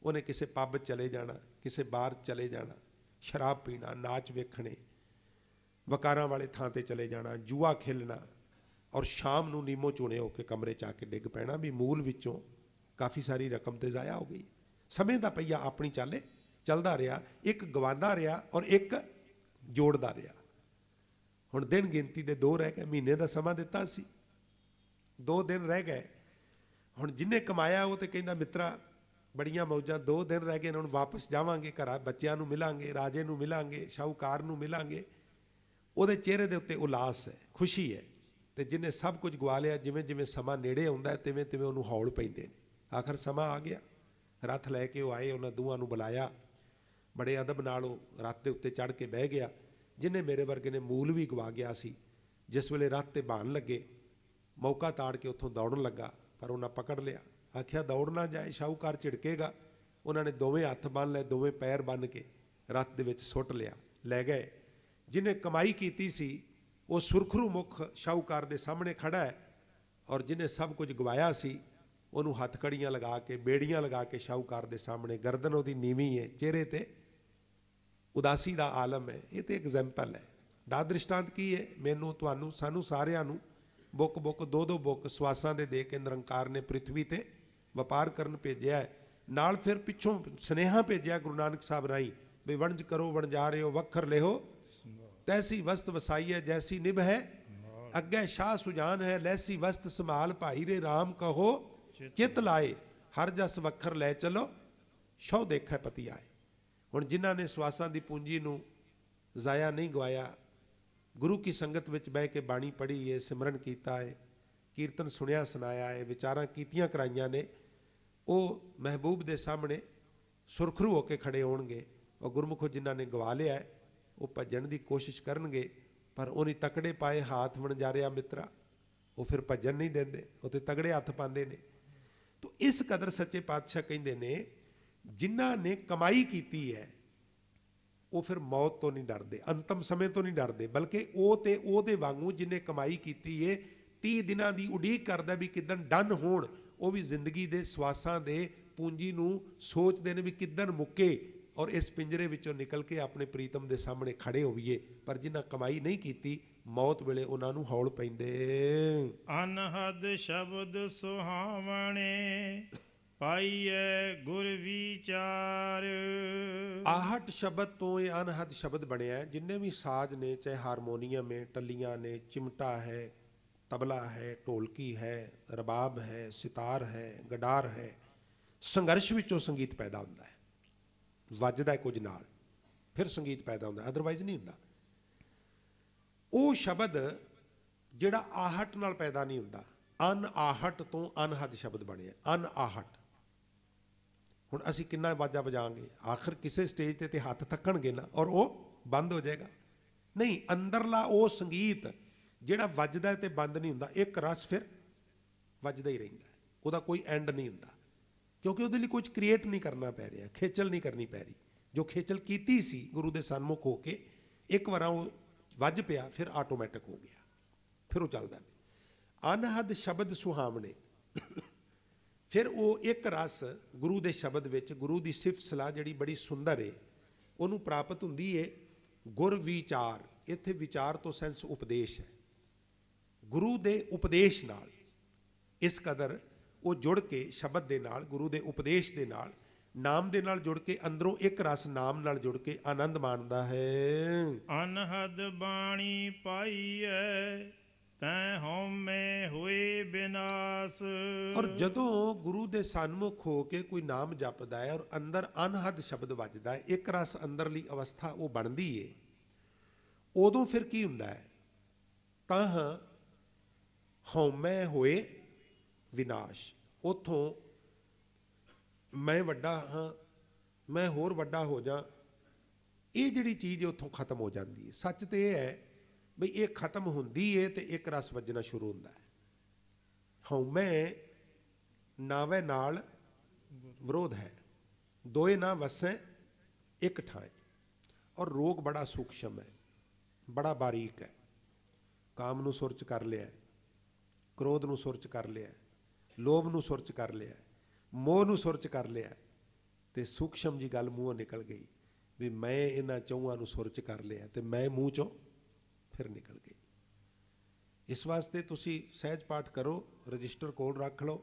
ਉਹਨੇ ਕਿਸੇ ਪੱਬ ਚਲੇ ਜਾਣਾ ਕਿਸੇ ਬਾਰ ਚਲੇ ਜਾਣਾ ਸ਼ਰਾਬ ਪੀਣਾ ਨਾਚ ਵੇਖਣੇ ਵਕਾਰਾਂ ਵਾਲੇ ਥਾਂ ਤੇ ਚਲੇ ਜਾਣਾ ਜੂਆ ਖੇਲਣਾ ਔਰ ਸ਼ਾਮ ਨੂੰ ਨੀਮੋ ਚੁਣੇ ਹੋ ਕੇ ਕਮਰੇ ਚ ਆ ਕੇ ਡਿੱਗ ਪੈਣਾ ਵੀ ਮੂਲ ਵਿੱਚੋਂ ਕਾਫੀ ਸਾਰੀ ਰਕਮ ਤੇ ਜ਼ਾਇਆ ਹੋ ਗਈ ਸਮੇਂ ਦਾ ਪਈਆ ਆਪਣੀ ਚਾਲੇ ਚੱਲਦਾ ਰਿਹਾ ਇੱਕ ਗਵਾਂਦਾ ਰਿਹਾ ਔਰ ਇੱਕ ਜੋੜਦਾ ਰਿਹਾ ਹੁਣ ਦਿਨ ਗਿਣਤੀ ਦੇ ਦੋ ਰਹਿ ਗਏ ਮਹੀਨੇ ਦਾ ਸਮਾਂ ਦਿੱਤਾ ਸੀ ਦੋ ਦਿਨ ਰਹਿ ਗਏ ਹੁਣ ਜਿੰਨੇ ਕਮਾਇਆ ਉਹ ਤੇ ਕਹਿੰਦਾ ਮਿੱਤਰਾ ਬੜੀਆਂ ਮੌਜਾਂ ਦੋ ਦਿਨ ਰਹਿ ਗਏ ਹੁਣ ਵਾਪਸ ਜਾਵਾਂਗੇ ਘਰਾਂ ਬੱਚਿਆਂ ਨੂੰ ਮਿਲਾਂਗੇ ਰਾਜੇ ਨੂੰ ਮਿਲਾਂਗੇ ਸ਼ਾਹੂਕਾਰ ਨੂੰ ਮਿਲਾਂਗੇ ਉਹਦੇ ਚਿਹਰੇ ਦੇ ਉੱਤੇ ਉਲਾਸ ਹੈ ਖੁਸ਼ੀ ਹੈ ਤੇ ਜਿਨੇ ਸਭ ਕੁਝ ਗਵਾ ਲਿਆ ਜਿਵੇਂ ਜਿਵੇਂ ਸਮਾਂ ਨੇੜੇ ਆਉਂਦਾ ਹੈ ਤਿਵੇਂ ਤਿਵੇਂ ਉਹਨੂੰ ਹੌਲ ਪੈਂਦੇ ਨੇ ਆਖਰ ਸਮਾਂ ਆ ਗਿਆ ਰੱਥ ਲੈ ਕੇ ਉਹ ਆਏ ਉਹਨਾਂ ਦੋਹਾਂ ਨੂੰ ਬੁਲਾਇਆ ਬੜੇ ਅਦਬ ਨਾਲ ਉਹ ਰੱਥ ਦੇ ਉੱਤੇ ਚੜ ਕੇ ਬਹਿ ਗਿਆ ਜਿਨੇ ਮੇਰੇ ਵਰਗੇ ਨੇ ਮੂਲ ਵੀ ਗਵਾ ਗਿਆ ਸੀ ਜਿਸ ਵੇਲੇ ਰੱਥ ਤੇ ਬਾਣ ਲੱਗੇ ਮੌਕਾ ਤਾੜ ਕੇ ਉੱਥੋਂ ਦੌੜਨ ਲੱਗਾ ਪਰ ਉਹਨਾਂ ਪਕੜ ਲਿਆ ਆਖਿਆ ਦੌੜ ਨਾ ਜਾਏ ਸ਼ਾਹੂਕਾਰ ਝਿੜਕੇਗਾ ਉਹਨਾਂ ਨੇ ਦੋਵੇਂ ਹੱਥ ਬੰਨ ਲਏ ਦੋਵੇਂ ਪੈਰ ਬੰਨ ਕੇ ਰੱਥ ਦੇ ਵਿੱਚ ਸੁੱਟ ਲਿਆ ਲੈ ਗਏ ਜਿਨੇ ਕਮਾਈ ਕੀਤੀ ਸੀ ਉਹ ਸੁਰਖਰੂ ਮੁਖ ਸ਼ਾਹੂਕਾਰ ਦੇ ਸਾਹਮਣੇ ਖੜਾ ਹੈ ਔਰ ਜਿਨੇ ਸਭ ਕੁਝ ਗਵਾਇਆ ਸੀ ਉਹਨੂੰ ਹੱਥ ਕੜੀਆਂ ਲਗਾ ਕੇ ਬੇੜੀਆਂ ਲਗਾ ਕੇ ਸ਼ਾਹੂਕਾਰ ਦੇ ਸਾਹਮਣੇ ਗਰਦਨ ਉਹਦੀ ਨੀਵੀਂ ਹੈ ਚਿਹਰੇ ਤੇ ਉਦਾਸੀ ਦਾ ਆਲਮ ਹੈ ਇਹ ਤੇ ਐਗਜ਼ੈਂਪਲ ਹੈ ਦਾ ਦ੍ਰਿਸ਼ਟਾਂਤ ਕੀ ਹੈ ਮੈਨੂੰ ਤੁਹਾਨੂੰ ਸਾਨੂੰ ਸਾਰਿਆਂ ਨੂੰ ਬੁੱਕ ਬੁੱਕ ਦੋ ਦੋ ਬੁੱਕ ਸਵਾਸਾਂ ਦੇ ਦੇ ਕੇ ਨਿਰੰਕਾਰ ਨੇ ਪ੍ਰithvi ਤੇ ਵਪਾਰ ਕਰਨ ਭੇਜਿਆ ਨਾਲ ਫਿਰ ਪਿੱਛੋਂ ਸਨੇਹਾ ਭੇਜਿਆ ਗੁਰੂ ਨਾਨਕ ਸਾਹਿਬ ਰਾਈ ਵੀ ਵਣਜ ਕਰੋ ਰਹੇ ਹੋ ਵਖਰ ਲਿਓ ਤੈਸੀ ਵਸਤ ਵਸਾਈ ਹੈ ਜੈਸੀ ਨਿਭ ਹੈ ਅੱਗੇ ਸ਼ਾਹ ਸੁਜਾਨ ਹੈ ਲੈਸੀ ਵਸਤ ਸੰਭਾਲ ਭਾਈ ਰੇ RAM ਕਹੋ ਚਿਤ ਲਾਏ ਹਰ ਜਸ ਵਖਰ ਲੈ ਚਲੋ ਸ਼ੋ ਦੇਖੇ ਪਤੀ ਆਏ ਹੁਣ ਜਿਨ੍ਹਾਂ ਨੇ ਸਵਾਸਾਂ ਦੀ ਪੂੰਜੀ ਨੂੰ ਜ਼ਾਇਆ ਨਹੀਂ ਗਵਾਇਆ ਗੁਰੂ ਕੀ ਸੰਗਤ ਵਿੱਚ ਬਹਿ ਕੇ ਬਾਣੀ ਪੜ੍ਹੀ ਏ ਸਿਮਰਨ ਕੀਤਾ ਏ ਕੀਰਤਨ ਸੁਣਿਆ ਸੁਨਾਇਆ ਏ ਵਿਚਾਰਾਂ ਕੀਤੀਆਂ ਕਰਾਈਆਂ ਨੇ ਉਹ ਮਹਿਬੂਬ ਦੇ ਸਾਹਮਣੇ ਸੁਰਖਰੂ ਹੋ ਕੇ ਖੜੇ ਹੋਣਗੇ ਉਹ ਗੁਰਮੁਖੋ ਜਿਨ੍ਹਾਂ ਨੇ ਗਵਾ ਲਿਆ ਹੈ ਉਹ ਭੱਜਣ ਦੀ ਕੋਸ਼ਿਸ਼ ਕਰਨਗੇ ਪਰ ਉਹਨੇ ਤਕੜੇ ਪਾਏ ਹੱਥ ਜਾ ਰਿਹਾ ਮਿੱਤਰਾ ਉਹ ਫਿਰ ਭੱਜਣ ਨਹੀਂ ਦਿੰਦੇ ਉਹ ਤੇ ਤਗੜੇ ਹੱਥ ਪਾਉਂਦੇ ਨੇ ਤੋਂ ਇਸ ਕਦਰ ਸੱਚੇ ਪਾਤਸ਼ਾਹ ਕਹਿੰਦੇ ਨੇ ਜਿਨ੍ਹਾਂ ਨੇ ਕਮਾਈ ਕੀਤੀ ਹੈ ਉਹ ਫਿਰ ਮੌਤ ਤੋਂ ਨਹੀਂ ਡਰਦੇ ਅੰਤਮ ਸਮੇਂ ਤੋਂ ਨਹੀਂ ਡਰਦੇ ਬਲਕਿ ਉਹ ਤੇ ਉਹਦੇ ਵਾਂਗੂ ਜਿਨੇ ਕਮਾਈ ਕੀਤੀ ਏ 30 ਦਿਨਾਂ ਦੀ ਉਡੀਕ ਕਰਦਾ ਵੀ ਕਿਦਨ ਡਨ ਹੋਣ ਉਹ ਵੀ ਜ਼ਿੰਦਗੀ ਦੇ ਸਵਾਸਾਂ ਦੇ ਪੂੰਜੀ ਨੂੰ ਸੋਚਦੇ ਨੇ ਵੀ ਕਿਦਨ ਮੁੱਕੇ ਔਰ ਇਸ ਪਿੰਜਰੇ ਵਿੱਚੋਂ ਨਿਕਲ ਕੇ ਆਪਣੇ ਪ੍ਰੀਤਮ ਦੇ ਸਾਹਮਣੇ ਖੜੇ ਹੋਈਏ ਪਰ ਜਿਨ੍ਹਾਂ ਕਮਾਈ ਨਹੀਂ ਕੀਤੀ ਮੌਤ ਵੇਲੇ ਉਹਨਾਂ ਨੂੰ ਹੌਲ ਪੈਂਦੇ ਅਨਹਦ ਸ਼ਬਦ ਸੁਹਾਵਣੇ ਪਾਈਏ ਗੁਰ ਵਿਚਾਰ ਆਹਟ ਸ਼ਬਦ ਤੋਂ ਇਹ ਅਨਹਦ ਸ਼ਬਦ ਬਣਿਆ ਜਿੰਨੇ ਵੀ ਸਾਜ਼ ਨੇ ਚਾਹੇ ਹਾਰਮੋਨੀਅਮ ਹੈ ਟੱਲੀਆਂ ਨੇ ਚਿਮਟਾ ਹੈ ਤਬਲਾ ਹੈ ਢੋਲਕੀ ਹੈ ਰਬਾਬ ਹੈ ਸਿਤਾਰ ਹੈ ਗਡਾਰ ਹੈ ਸੰਘਰਸ਼ ਵਿੱਚੋਂ ਸੰਗੀਤ ਪੈਦਾ ਹੁੰਦਾ ਹੈ ਵੱਜਦਾ ਕੁਝ ਨਾਲ ਫਿਰ ਸੰਗੀਤ ਪੈਦਾ ਹੁੰਦਾ ਅਦਰਵਾਈਜ਼ ਨਹੀਂ ਹੁੰਦਾ ਉਹ ਸ਼ਬਦ ਜਿਹੜਾ ਆਹਟ ਨਾਲ ਪੈਦਾ ਨਹੀਂ ਹੁੰਦਾ ਅਨ ਆਹਟ ਤੋਂ ਅਨਹਦ ਸ਼ਬਦ ਬਣਿਆ ਅਨ ਆਹਟ ਹੁਣ ਅਸੀਂ ਕਿੰਨਾ ਵਾਜਾ ਵਜਾਾਂਗੇ ਆਖਰ ਕਿਸੇ ਸਟੇਜ ਤੇ ਤੇ ਹੱਥ ਥੱਕਣਗੇ ਨਾ ਔਰ ਉਹ ਬੰਦ ਹੋ ਜਾਏਗਾ ਨਹੀਂ ਅੰਦਰਲਾ ਉਹ ਸੰਗੀਤ ਜਿਹੜਾ ਵੱਜਦਾ ਤੇ ਬੰਦ ਨਹੀਂ ਹੁੰਦਾ ਇੱਕ ਰਸ ਫਿਰ ਵੱਜਦਾ ਹੀ ਰਹਿੰਦਾ ਉਹਦਾ ਕੋਈ ਐਂਡ ਨਹੀਂ ਹੁੰਦਾ ਕਿਉਂਕਿ ਉਹਦੇ ਲਈ ਕੁਝ ਕ੍ਰੀਏਟ ਨਹੀਂ ਕਰਨਾ ਪੈ ਰਿਹਾ ਖੇਚਲ ਨਹੀਂ ਕਰਨੀ ਪੈ ਰਹੀ ਜੋ ਖੇਚਲ ਕੀਤੀ ਸੀ ਗੁਰੂ ਦੇ ਸਨਮੁਖ ਹੋ ਕੇ ਇੱਕ ਵਾਰ ਉਹ ਵੱਜ ਪਿਆ ਫਿਰ ਆਟੋਮੈਟਿਕ ਹੋ ਗਿਆ ਫਿਰ ਉਹ ਚੱਲਦਾ ਅਨਹਦ ਸ਼ਬਦ ਸੁਹਾਵਣੇ ਫਿਰ ਉਹ ਇੱਕ ਰਸ ਗੁਰੂ ਦੇ ਸ਼ਬਦ ਵਿੱਚ ਗੁਰੂ ਦੀ ਸਿਫਤ ਸਲਾਹ ਜਿਹੜੀ ਬੜੀ ਸੁੰਦਰ ਏ ਉਹਨੂੰ ਪ੍ਰਾਪਤ ਹੁੰਦੀ ਏ ਗੁਰ ਵਿਚਾਰ ਇੱਥੇ ਵਿਚਾਰ ਤੋਂ ਸੈਂਸ ਉਪਦੇਸ਼ ਹੈ ਗੁਰੂ ਦੇ ਉਪਦੇਸ਼ ਨਾਲ ਇਸ ਕਦਰ ਉਹ ਜੁੜ ਕੇ ਸ਼ਬਦ ਦੇ ਨਾਲ ਗੁਰੂ ਦੇ ਉਪਦੇਸ਼ ਦੇ ਨਾਲ ਨਾਮ ਦੇ ਨਾਲ ਜੁੜ ਕੇ ਅੰਦਰੋਂ ਇੱਕ ਰਸ ਨਾਮ ਨਾਲ ਜੁੜ ਕੇ ਆਨੰਦ ਮਾਣਦਾ ਹੈ ਅਨਹਦ ਬਾਣੀ ਪਾਈਐ ਤੈ ਹਉਮੈ ਹੋਏ ਬਿਨਾਸ ਔਰ ਜਦੋਂ ਗੁਰੂ ਦੇ ਸਨਮੁਖ ਹੋ ਕੇ ਕੋਈ ਨਾਮ ਜਪਦਾ ਹੈ ਔਰ ਅੰਦਰ ਅਨਹਦ ਸ਼ਬਦ ਵੱਜਦਾ ਹੈ ਇੱਕ ਰਸ ਅੰਦਰਲੀ ਅਵਸਥਾ ਉਹ ਬਣਦੀ ਏ ਉਦੋਂ ਫਿਰ ਕੀ ਹੁੰਦਾ ਹੈ ਤਾਂ ਹਉਮੈ ਹੋਏ ਵਿਨਾਸ਼ ਉਥੋਂ ਮੈਂ ਵੱਡਾ ਹਾਂ ਮੈਂ ਹੋਰ ਵੱਡਾ ਹੋ ਜਾ ਇਹ ਜਿਹੜੀ ਚੀਜ਼ ਉਥੋਂ ਖਤਮ ਹੋ ਜਾਂਦੀ ਹੈ ਸੱਚ ਤੇ ਇਹ ਹੈ ਬਈ ਇਹ ਖਤਮ ਹੁੰਦੀ ਏ ਤੇ ਇੱਕ ਰਸ ਵੱਜਣਾ ਸ਼ੁਰੂ ਹੁੰਦਾ ਹੈ ਹਉ ਮੈਂ ਨਾਵੇ ਨਾਲ ਵਿਰੋਧ ਹੈ ਦੋਏ ਨਾ ਵਸੇ ਇੱਕ ਠਾਏ ਔਰ ਰੋਗ ਬੜਾ ਸੂਖਸ਼ਮ ਹੈ ਬੜਾ ਬਾਰੀਕ ਹੈ ਕਾਮ ਨੂੰ ਸੁਰਚ ਕਰ ਲਿਆ ਕ੍ਰੋਧ ਨੂੰ ਸੁਰਚ ਕਰ ਲਿਆ ਲੋਭ ਨੂੰ ਸੁਰਚ ਕਰ ਲਿਆ ਮੋਹ ਨੂੰ ਸੁਰਚ ਕਰ ਲਿਆ ਤੇ ਸੂਖਸ਼ਮ ਜੀ ਗੱਲ ਮੂੰਹੋਂ ਨਿਕਲ ਗਈ ਵੀ ਮੈਂ ਇਹਨਾਂ ਚੌਹਾਂ ਨੂੰ ਸੁਰਚ ਕਰ ਲਿਆ ਤੇ ਮੈਂ ਮੂੰਹ ਚੋਂ ਫਿਰ ਨਿਕਲ ਗਈ ਇਸ ਵਾਸਤੇ ਤੁਸੀਂ ਸਹਿਜ ਪਾਠ ਕਰੋ ਰਜਿਸਟਰ ਕੋਲ ਰੱਖ ਲਓ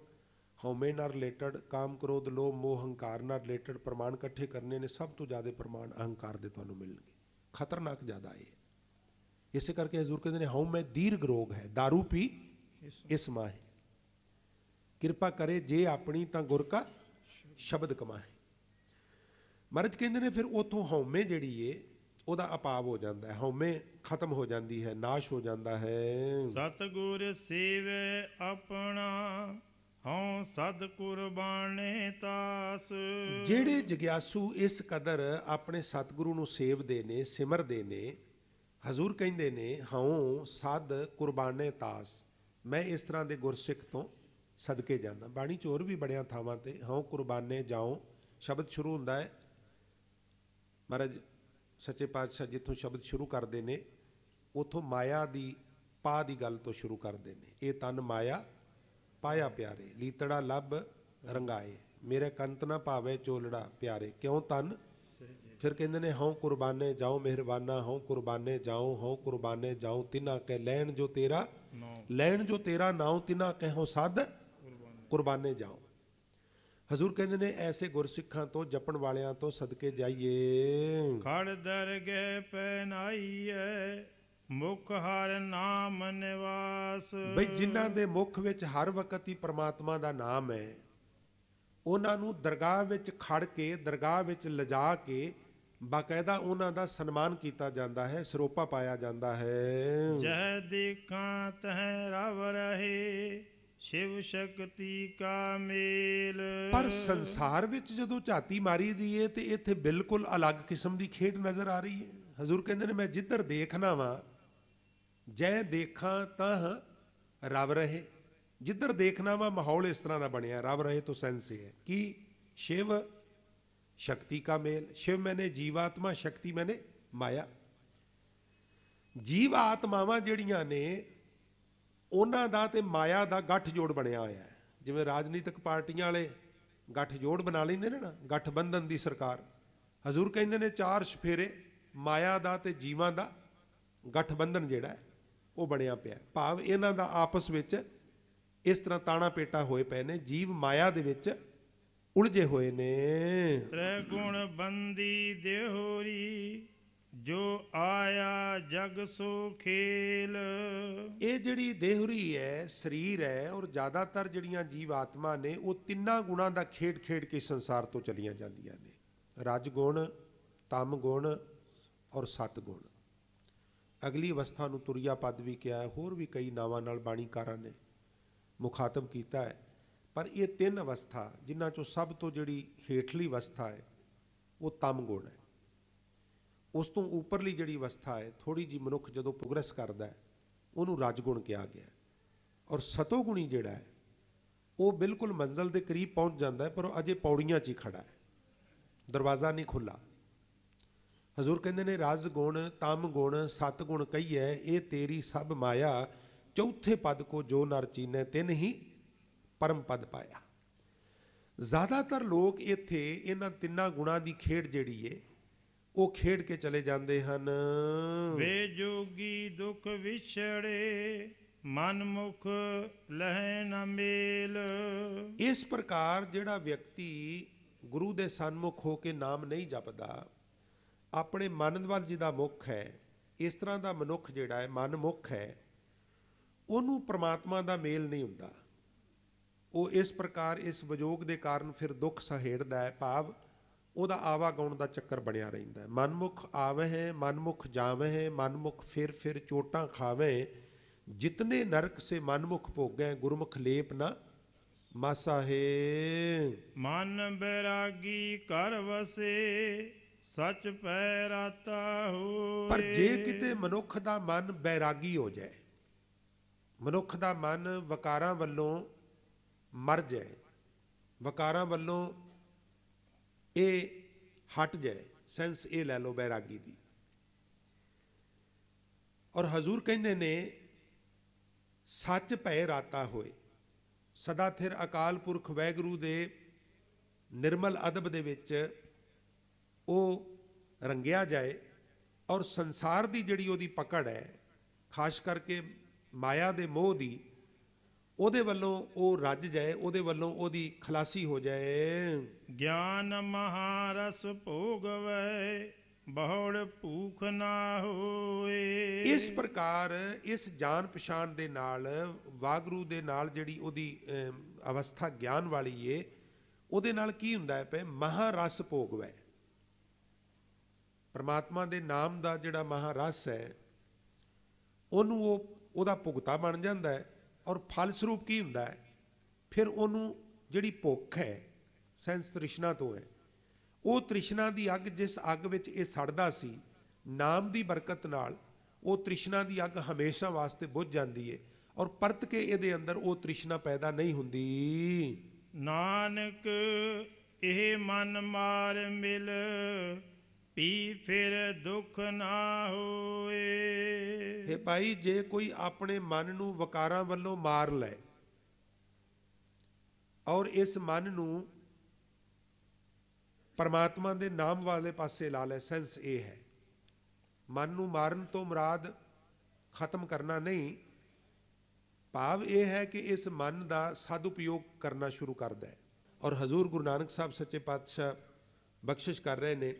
ਹਉਮੈ ਨਾਲ ਰਿਲੇਟਡ ਕਾਮ ਕ੍ਰੋਧ ਲੋਭ ਮੋਹ ਹੰਕਾਰ ਨਾਲ ਰਿਲੇਟਡ ਪ੍ਰਮਾਣ ਇਕੱਠੇ ਕਰਨੇ ਨੇ ਸਭ ਤੋਂ ਜ਼ਿਆਦਾ ਪ੍ਰਮਾਣ ਅਹੰਕਾਰ ਦੇ ਤੁਹਾਨੂੰ ਮਿਲਣਗੇ ਖਤਰਨਾਕ ਜ਼ਿਆਦਾ ਇਹ ਇਸੇ ਕਰਕੇ ਹਜ਼ੂਰ ਕਹਿੰਦੇ ਨੇ ਹਉਮੈ ਦੀਰਗ ਰੋਗ ਹੈ दारू ਪੀ ਇਸ ਮਾਹੀ ਕਿਰਪਾ ਕਰੇ ਜੇ ਆਪਣੀ ਤਾਂ ਗੁਰ ਕਾ ਸ਼ਬਦ ਕਮਾਏ ਮਰਜ ਕਹਿੰਦੇ ਨੇ ਫਿਰ ਉਥੋਂ ਹਉਮੈ ਜਿਹੜੀ ਏ ਉਹਦਾ ਅਪਾਵ ਹੋ ਜਾਂਦਾ ਹੈ ਹਉਮੈ ਖਤਮ ਹੋ ਜਾਂਦੀ ਹੈ ਨਾਸ਼ ਹੋ ਜਾਂਦਾ ਹੈ ਸਤਗੁਰ ਸੇਵੈ ਆਪਣਾ ਹਉ ਸਦ ਕੁਰਬਾਨੇ ਤਾਸ ਜਿਹੜੇ ਜਗਿਆਸੂ ਇਸ ਕਦਰ ਆਪਣੇ ਸਤਗੁਰੂ ਨੂੰ ਸੇਵਦੇ ਨੇ ਸਿਮਰਦੇ ਨੇ ਹਜ਼ੂਰ ਕਹਿੰਦੇ ਨੇ ਹਉ ਸਦ ਕੁਰਬਾਨੇ ਤਾਸ ਮੈਂ ਇਸ ਤਰ੍ਹਾਂ ਦੇ ਗੁਰਸਿੱਖ ਤੋਂ ਸਦਕੇ ਜਾਂਦਾ ਬਾਣੀ ਚੋਰ ਵੀ ਬੜਿਆਂ ਥਾਵਾਂ ਤੇ ਹਉ ਕੁਰਬਾਨੇ ਜਾਉ ਸ਼ਬਦ ਸ਼ੁਰੂ ਹੁੰਦਾ ਹੈ ਮਹਾਰਾਜ ਸੱਚੇ ਪਾਤਸ਼ਾਹ ਜਿੱਥੋਂ ਸ਼ਬਦ ਸ਼ੁਰੂ ਕਰਦੇ ਨੇ ਉਥੋਂ ਮਾਇਆ ਦੀ ਪਾ ਦੀ ਗੱਲ ਤੋਂ ਸ਼ੁਰੂ ਕਰਦੇ ਨੇ ਇਹ ਤਨ ਮਾਇਆ ਪਾਇਆ ਪਿਆਰੇ ਲੀਤੜਾ ਲੱਭ ਰੰਗਾਏ ਮੇਰੇ ਕੰਤ ਨਾ ਭਾਵੇ ਚੋਲੜਾ ਪਿਆਰੇ ਕਿਉਂ ਤਨ ਫਿਰ ਕਹਿੰਦੇ ਨੇ ਹਉ ਕੁਰਬਾਨੇ ਜਾਉ ਮਿਹਰਬਾਨਾ ਹਉ ਕੁਰਬਾਨੇ ਜਾਉ ਹਉ ਕੁਰਬਾਨੇ ਜਾਉ ਤਿਨਾ ਕਹਿ ਲੈਣ ਜੋ ਤੇਰਾ ਲੈਣ ਜੋ ਤੇਰਾ ਨਾਉ ਤਿਨਾ ਕਹਿਓ ਸਦ ਕੁਰਬਾਨੇ ਜਾਓ ਹਜ਼ੂਰ ਕਹਿੰਦੇ ਨੇ ਐਸੇ ਗੁਰਸਿੱਖਾਂ ਤੋਂ ਜਪਣ ਵਾਲਿਆਂ ਤੋਂ ਸਦਕੇ ਜਾਈਏ ਖੜ ਦਰਗੇ ਪਹਿਨਾਈਏ ਮੁਖ ਹਰ ਨਾਮ ਨਿਵਾਸ ਬਈ ਜਿਨ੍ਹਾਂ ਦੇ ਮੁਖ ਵਿੱਚ ਹਰ ਵਕਤ ਹੀ ਪ੍ਰਮਾਤਮਾ ਦਾ ਨਾਮ ਹੈ ਉਹਨਾਂ ਨੂੰ ਦਰਗਾਹ ਵਿੱਚ ਖੜ ਕੇ ਦਰਗਾਹ ਵਿੱਚ ਲਿਜਾ ਕੇ ਬਾਕਾਇਦਾ ਉਹਨਾਂ ਦਾ ਸਨਮਾਨ ਕੀਤਾ ਜਾਂਦਾ ਹੈ ਸਰੋਪਾ ਪਾਇਆ ਜਾਂਦਾ ਹੈ ਜਹ ਦੇਖਾਂ ਤਹ ਰਵ ਰਹੇ ਸ਼ਿਵ ਸ਼ਕਤੀ ਕਾ ਮੇਲ ਪਰ ਸੰਸਾਰ ਵਿੱਚ ਜਦੋਂ ਝਾਤੀ ਮਾਰੀ ਦੀ ਏ ਤੇ ਇੱਥੇ ਬਿਲਕੁਲ ਅਲੱਗ ਕਿਸਮ ਦੀ ਖੇਡ ਨਜ਼ਰ ਆ ਰਹੀ ਹੈ ਹਜ਼ੂਰ ਕਹਿੰਦੇ ਨੇ ਮੈਂ ਜਿੱਧਰ ਦੇਖਣਾ ਵਾ ਜੈ ਦੇਖਾਂ ਤਾਂ ਰਵ ਰਹੇ ਜਿੱਧਰ ਦੇਖਣਾ ਵਾ ਮਾਹੌਲ ਇਸ ਤਰ੍ਹਾਂ ਦਾ ਬਣਿਆ ਰਵ ਰਹੇ ਤੋਂ ਸੈਂਸ ਹੈ ਕਿ ਸ਼ਿਵ ਸ਼ਕਤੀ ਕਾ ਮੇਲ ਸ਼ਿਵ ਮੈਨੇ ਜੀਵਾਤਮਾ ਸ਼ਕਤੀ ਮੈਨੇ ਮਾਇਆ ਜੀਵਾਤਮਾਵਾਂ ਜਿਹੜੀਆਂ ਨੇ ਉਹਨਾਂ ਦਾ ਤੇ ਮਾਇਆ ਦਾ ਗੱਠ ਜੋੜ ਬਣਿਆ ਹੋਇਆ ਹੈ ਜਿਵੇਂ ਰਾਜਨੀਤਿਕ ਪਾਰਟੀਆਂ ਵਾਲੇ ਗੱਠ ਜੋੜ ਬਣਾ ਲੈਂਦੇ ਨੇ ਨਾ ਗੱਠ ਬੰਧਨ ਦੀ ਸਰਕਾਰ ਹਜ਼ੂਰ ਕਹਿੰਦੇ ਨੇ ਚਾਰ ਸ਼ਫੇਰੇ ਮਾਇਆ ਦਾ ਤੇ ਜੀਵਾਂ ਦਾ ਗੱਠ ਬੰਧਨ ਜਿਹੜਾ ਉਹ ਬਣਿਆ ਪਿਆ ਭਾਵ ਇਹਨਾਂ ਦਾ ਆਪਸ ਵਿੱਚ ਇਸ ਤਰ੍ਹਾਂ ਤਾਣਾ ਪੇਟਾ ਹੋਏ ਪਏ ਨੇ ਜੀਵ ਮਾਇਆ ਦੇ ਵਿੱਚ ਉਲਝੇ ਹੋਏ ਨੇ ਤ੍ਰੈ ਗੁਣ ਬੰਦੀ ਦੇਹੋਰੀ ਜੋ ਆਇਆ ਜਗ ਸੋ ਖੇਲ ਇਹ ਜਿਹੜੀ ਦੇਹਰੀ ਹੈ ਸਰੀਰ ਹੈ ਔਰ ਜ਼ਿਆਦਾਤਰ ਜਿਹੜੀਆਂ ਜੀਵ ਆਤਮਾ ਨੇ ਉਹ ਤਿੰਨਾਂ ਗੁਣਾਂ ਦਾ ਖੇਡ ਖੇਡ ਕੇ ਸੰਸਾਰ ਤੋਂ ਚਲੀਆਂ ਜਾਂਦੀਆਂ ਨੇ ਰਜ ਗੁਣ ਤਮ ਗੁਣ ਔਰ ਸਤ ਗੁਣ ਅਗਲੀ ਅਵਸਥਾ ਨੂੰ ਤੁਰਿਆ ਪਦ ਵੀ ਕਿਹਾ ਹੈ ਹੋਰ ਵੀ ਕਈ ਨਾਵਾਂ ਨਾਲ ਬਾਣੀਕਾਰਾਂ ਨੇ ਮੁਖਾਤਬ ਕੀਤਾ ਹੈ ਪਰ ਇਹ ਤਿੰਨ ਅਵਸਥਾ ਜਿਨ੍ਹਾਂ ਚੋਂ ਸਭ ਤੋਂ ਜਿਹੜੀ ਹੇਠਲੀ ਅਵਸਥਾ ਹੈ ਉਹ ਤਮ ਗੁਣ ਹੈ ਉਸ ਤੋਂ ਉੱਪਰਲੀ ਜਿਹੜੀ ਅਵਸਥਾ ਹੈ ਥੋੜੀ ਜੀ ਮਨੁੱਖ ਜਦੋਂ ਪ੍ਰੋਗਰੈਸ ਕਰਦਾ ਹੈ ਉਹਨੂੰ ਰਜਗੁਣ ਕਿਹਾ ਗਿਆ ਔਰ ਸਤੋਗੁਣੀ ਜਿਹੜਾ ਹੈ ਉਹ ਬਿਲਕੁਲ ਮੰਜ਼ਲ ਦੇ ਕਰੀਬ ਪਹੁੰਚ ਜਾਂਦਾ ਹੈ ਪਰ ਉਹ ਅਜੇ ਪੌੜੀਆਂ 'ਚ ਹੀ ਖੜਾ ਹੈ ਦਰਵਾਜ਼ਾ ਨਹੀਂ ਖੁੱਲਾ ਹਜ਼ੂਰ ਕਹਿੰਦੇ ਨੇ ਰਜ ਗੁਣ ਤਮ ਗੁਣ ਸਤ ਗੁਣ ਕਹੀਐ ਇਹ ਤੇਰੀ ਸਭ ਮਾਇਆ ਚੌਥੇ ਪਦ ਕੋ ਜੋ ਨਰ ਚੀਨੇ ਤਿਨ ਹੀ ਪਰਮ ਪਦ ਪਾਇਆ ਜ਼ਿਆਦਾਤਰ ਲੋਕ ਇੱਥੇ ਇਹਨਾਂ ਤਿੰਨਾਂ ਗੁਣਾਂ ਦੀ ਖੇਡ ਜਿਹੜੀ ਏ ਉਹ ਖੇਡ ਕੇ ਚਲੇ ਜਾਂਦੇ ਹਨ ਵੇ ਜੋਗੀ ਦੁੱਖ ਵਿਛੜੇ ਮਨਮੁਖ ਲਹਿ ਨ ਮੇਲ ਇਸ ਪ੍ਰਕਾਰ ਜਿਹੜਾ ਵਿਅਕਤੀ ਗੁਰੂ ਦੇ ਸਨਮੁਖ ਹੋ ਕੇ ਨਾਮ ਨਹੀਂ ਜਪਦਾ ਆਪਣੇ ਮਨ ਵੱਲ ਜਿਹਦਾ ਮੁਖ ਹੈ ਇਸ ਤਰ੍ਹਾਂ ਦਾ ਮਨੁੱਖ ਜਿਹੜਾ ਹੈ ਮਨਮੁਖ ਹੈ ਉਹਨੂੰ ਪ੍ਰਮਾਤਮਾ ਦਾ ਮੇਲ ਨਹੀਂ ਹੁੰਦਾ ਉਹ ਇਸ ਪ੍ਰਕਾਰ ਇਸ ਵਿਜੋਗ ਦੇ ਕਾਰਨ ਫਿਰ ਦੁੱਖ ਸਹੇੜਦਾ ਹੈ ਭਾਵ ਉਹਦਾ ਆਵਾਗਾਉਣ ਦਾ ਚੱਕਰ ਬਣਿਆ ਰਹਿੰਦਾ ਮਨਮੁਖ ਆਵਹਿ ਮਨਮੁਖ ਜਾਵਹਿ ਮਨਮੁਖ ਫਿਰ ਫਿਰ ਚੋਟਾਂ ਖਾਵੇ ਜਿਤਨੇ ਨਰਕ ਸੇ ਮਨਮੁਖ ਭੋਗੇ ਗੁਰਮੁਖ ਲੇਪ ਨਾ ਮਾਸਾ ਹੈ ਮਨ ਬੈਰਾਗੀ ਕਰ ਵਸੇ ਸੱਚ ਪੈ ਰਾਤਾ ਹੋਏ ਪਰ ਜੇ ਕਿਤੇ ਮਨੁੱਖ ਦਾ ਮਨ ਬੈਰਾਗੀ ਹੋ ਜਾਏ ਮਨੁੱਖ ਦਾ ਮਨ ਵਕਾਰਾਂ ਵੱਲੋਂ ਮਰ ਜਾਏ ਵਕਾਰਾਂ ਵੱਲੋਂ ਇਹ ਹਟ ਜਾਏ ਸੈਂਸ ਇਹ ਲੈ ਲਓ ਬੈਰਾਗੀ ਦੀ ਔਰ ਹਜ਼ੂਰ ਕਹਿੰਦੇ ਨੇ ਸੱਚ ਭੈ ਰਾਤਾ ਹੋਏ ਸਦਾ ਥਿਰ ਅਕਾਲ ਪੁਰਖ ਵੈਗਰੂ ਦੇ ਨਿਰਮਲ ਅਦਬ ਦੇ ਵਿੱਚ ਉਹ ਰੰਗਿਆ ਜਾਏ ਔਰ ਸੰਸਾਰ ਦੀ ਜਿਹੜੀ ਉਹਦੀ ਪਕੜ ਹੈ ਖਾਸ ਕਰਕੇ ਮਾਇਆ ਦੇ ਮੋਹ ਦੀ ਉਹਦੇ ਵੱਲੋਂ ਉਹ ਰੱਜ ਜਾਏ ਉਹਦੇ ਵੱਲੋਂ ਉਹਦੀ ਖਲਾਸੀ ਹੋ ਜਾਏ ਗਿਆਨ ਮਹਾਰਸ ਭੋਗਵੇ ਬਹੁੜ ਭੂਖ ਨਾ ਹੋਏ ਇਸ ਪ੍ਰਕਾਰ ਇਸ ਜਾਣ ਪਛਾਣ ਦੇ ਨਾਲ ਵਾਗਰੂ ਦੇ ਨਾਲ ਜਿਹੜੀ ਉਹਦੀ ਅਵਸਥਾ ਗਿਆਨ ਵਾਲੀ ਏ ਉਹਦੇ ਨਾਲ ਕੀ ਹੁੰਦਾ ਹੈ ਪਏ ਮਹਾਰਸ ਭੋਗਵੇ ਪਰਮਾਤਮਾ ਦੇ ਨਾਮ ਦਾ ਜਿਹੜਾ ਮਹਾਰਸ ਹੈ ਉਹਨੂੰ ਉਹ ਉਹਦਾ ਭੁਗਤਾ ਬਣ ਜਾਂਦਾ ਹੈ ਔਰ ਫਲ ਸਰੂਪ ਕੀ ਹੁੰਦਾ ਹੈ ਫਿਰ ਉਹਨੂੰ ਜਿਹੜੀ ਭੁੱਖ ਹੈ ਸੈਂਸ ਤ੍ਰਿਸ਼ਨਾ ਤੋਂ ਹੈ ਉਹ ਤ੍ਰਿਸ਼ਨਾ ਦੀ ਅੱਗ ਜਿਸ ਅੱਗ ਵਿੱਚ ਇਹ ਸੜਦਾ ਸੀ ਨਾਮ ਦੀ ਬਰਕਤ ਨਾਲ ਉਹ ਤ੍ਰਿਸ਼ਨਾ ਦੀ ਅੱਗ ਹਮੇਸ਼ਾ ਵਾਸਤੇ ਬੁਝ ਜਾਂਦੀ ਹੈ ਔਰ ਪਰਤ ਕੇ ਇਹਦੇ ਅੰਦਰ ਉਹ ਤ੍ਰਿਸ਼ਨਾ ਪੈਦਾ ਨਹੀਂ ਹੁੰਦੀ ਨਾਨਕ ਇਹ ਮਨ ਮਾਰ ਮਿਲ ਪੀ ਫਿਰ ਦੁੱਖ ਨਾ ਹੋਏ ਹੇ ਭਾਈ ਜੇ ਕੋਈ ਆਪਣੇ ਮਨ ਨੂੰ ਵਕਾਰਾਂ ਵੱਲੋਂ ਮਾਰ ਲੈ ਔਰ ਇਸ ਮਨ ਨੂੰ ਪਰਮਾਤਮਾ ਦੇ ਨਾਮ ਵਾਲੇ ਪਾਸੇ ਲਾ ਲੈ ਸੈਂਸ ਇਹ ਹੈ ਮਨ ਨੂੰ ਮਾਰਨ ਤੋਂ ਮੁਰਾਦ ਖਤਮ ਕਰਨਾ ਨਹੀਂ ਭਾਵ ਇਹ ਹੈ ਕਿ ਇਸ ਮਨ ਦਾ ਉਪਯੋਗ ਕਰਨਾ ਸ਼ੁਰੂ ਕਰਦਾ ਹੈ ਔਰ ਹਜ਼ੂਰ ਗੁਰੂ ਨਾਨਕ ਸਾਹਿਬ ਸੱਚੇ ਪਾਤਸ਼ਾਹ ਬਖਸ਼ਿਸ਼ ਕਰ ਰਹੇ ਨੇ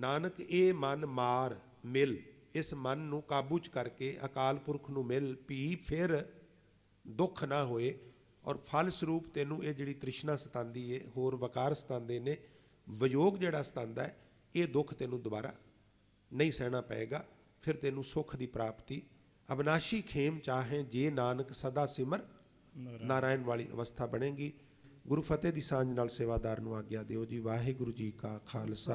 ਨਾਨਕ ਇਹ ਮਨ ਮਾਰ ਮਿਲ ਇਸ ਮਨ ਨੂੰ ਕਾਬੂ ਚ ਕਰਕੇ ਅਕਾਲ ਪੁਰਖ ਨੂੰ ਮਿਲ ਪੀ ਫਿਰ ਦੁੱਖ ਨਾ ਹੋਏ ਔਰ ਫਲ ਸਰੂਪ ਤੈਨੂੰ ਇਹ ਜਿਹੜੀ ਤ੍ਰਿਸ਼ਨਾ ਸਤਾਂਦੀ ਏ ਹੋਰ ਵਕਾਰ ਸਤਾਂਦੇ ਨੇ ਵਿਯੋਗ ਜਿਹੜਾ ਸਤਾਂਦਾ ਹੈ ਇਹ ਦੁੱਖ ਤੈਨੂੰ ਦੁਬਾਰਾ ਨਹੀਂ ਸਹਿਣਾ ਪਏਗਾ ਫਿਰ ਤੈਨੂੰ ਸੁਖ ਦੀ ਪ੍ਰਾਪਤੀ ਅਬਨਾਸ਼ੀ ਖੇਮ ਚਾਹੇ ਜੇ ਨਾਨਕ ਸਦਾ ਸਿਮਰ ਨਾਰਾਇਣ ਵਾਲੀ ਅਵਸਥਾ ਬਣੇਗੀ ਗੁਰੂ ਫਤਿਹ ਦੀ ਸਾਂਝ ਨਾਲ ਸੇਵਾਦਾਰ ਨੂੰ ਆਗਿਆ ਦਿਓ ਜੀ ਵਾਹਿਗੁਰੂ ਜੀ ਕਾ ਖਾਲਸਾ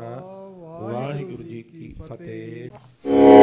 ਵਾਹਿਗੁਰੂ ਜੀ ਕੀ ਫਤਿਹ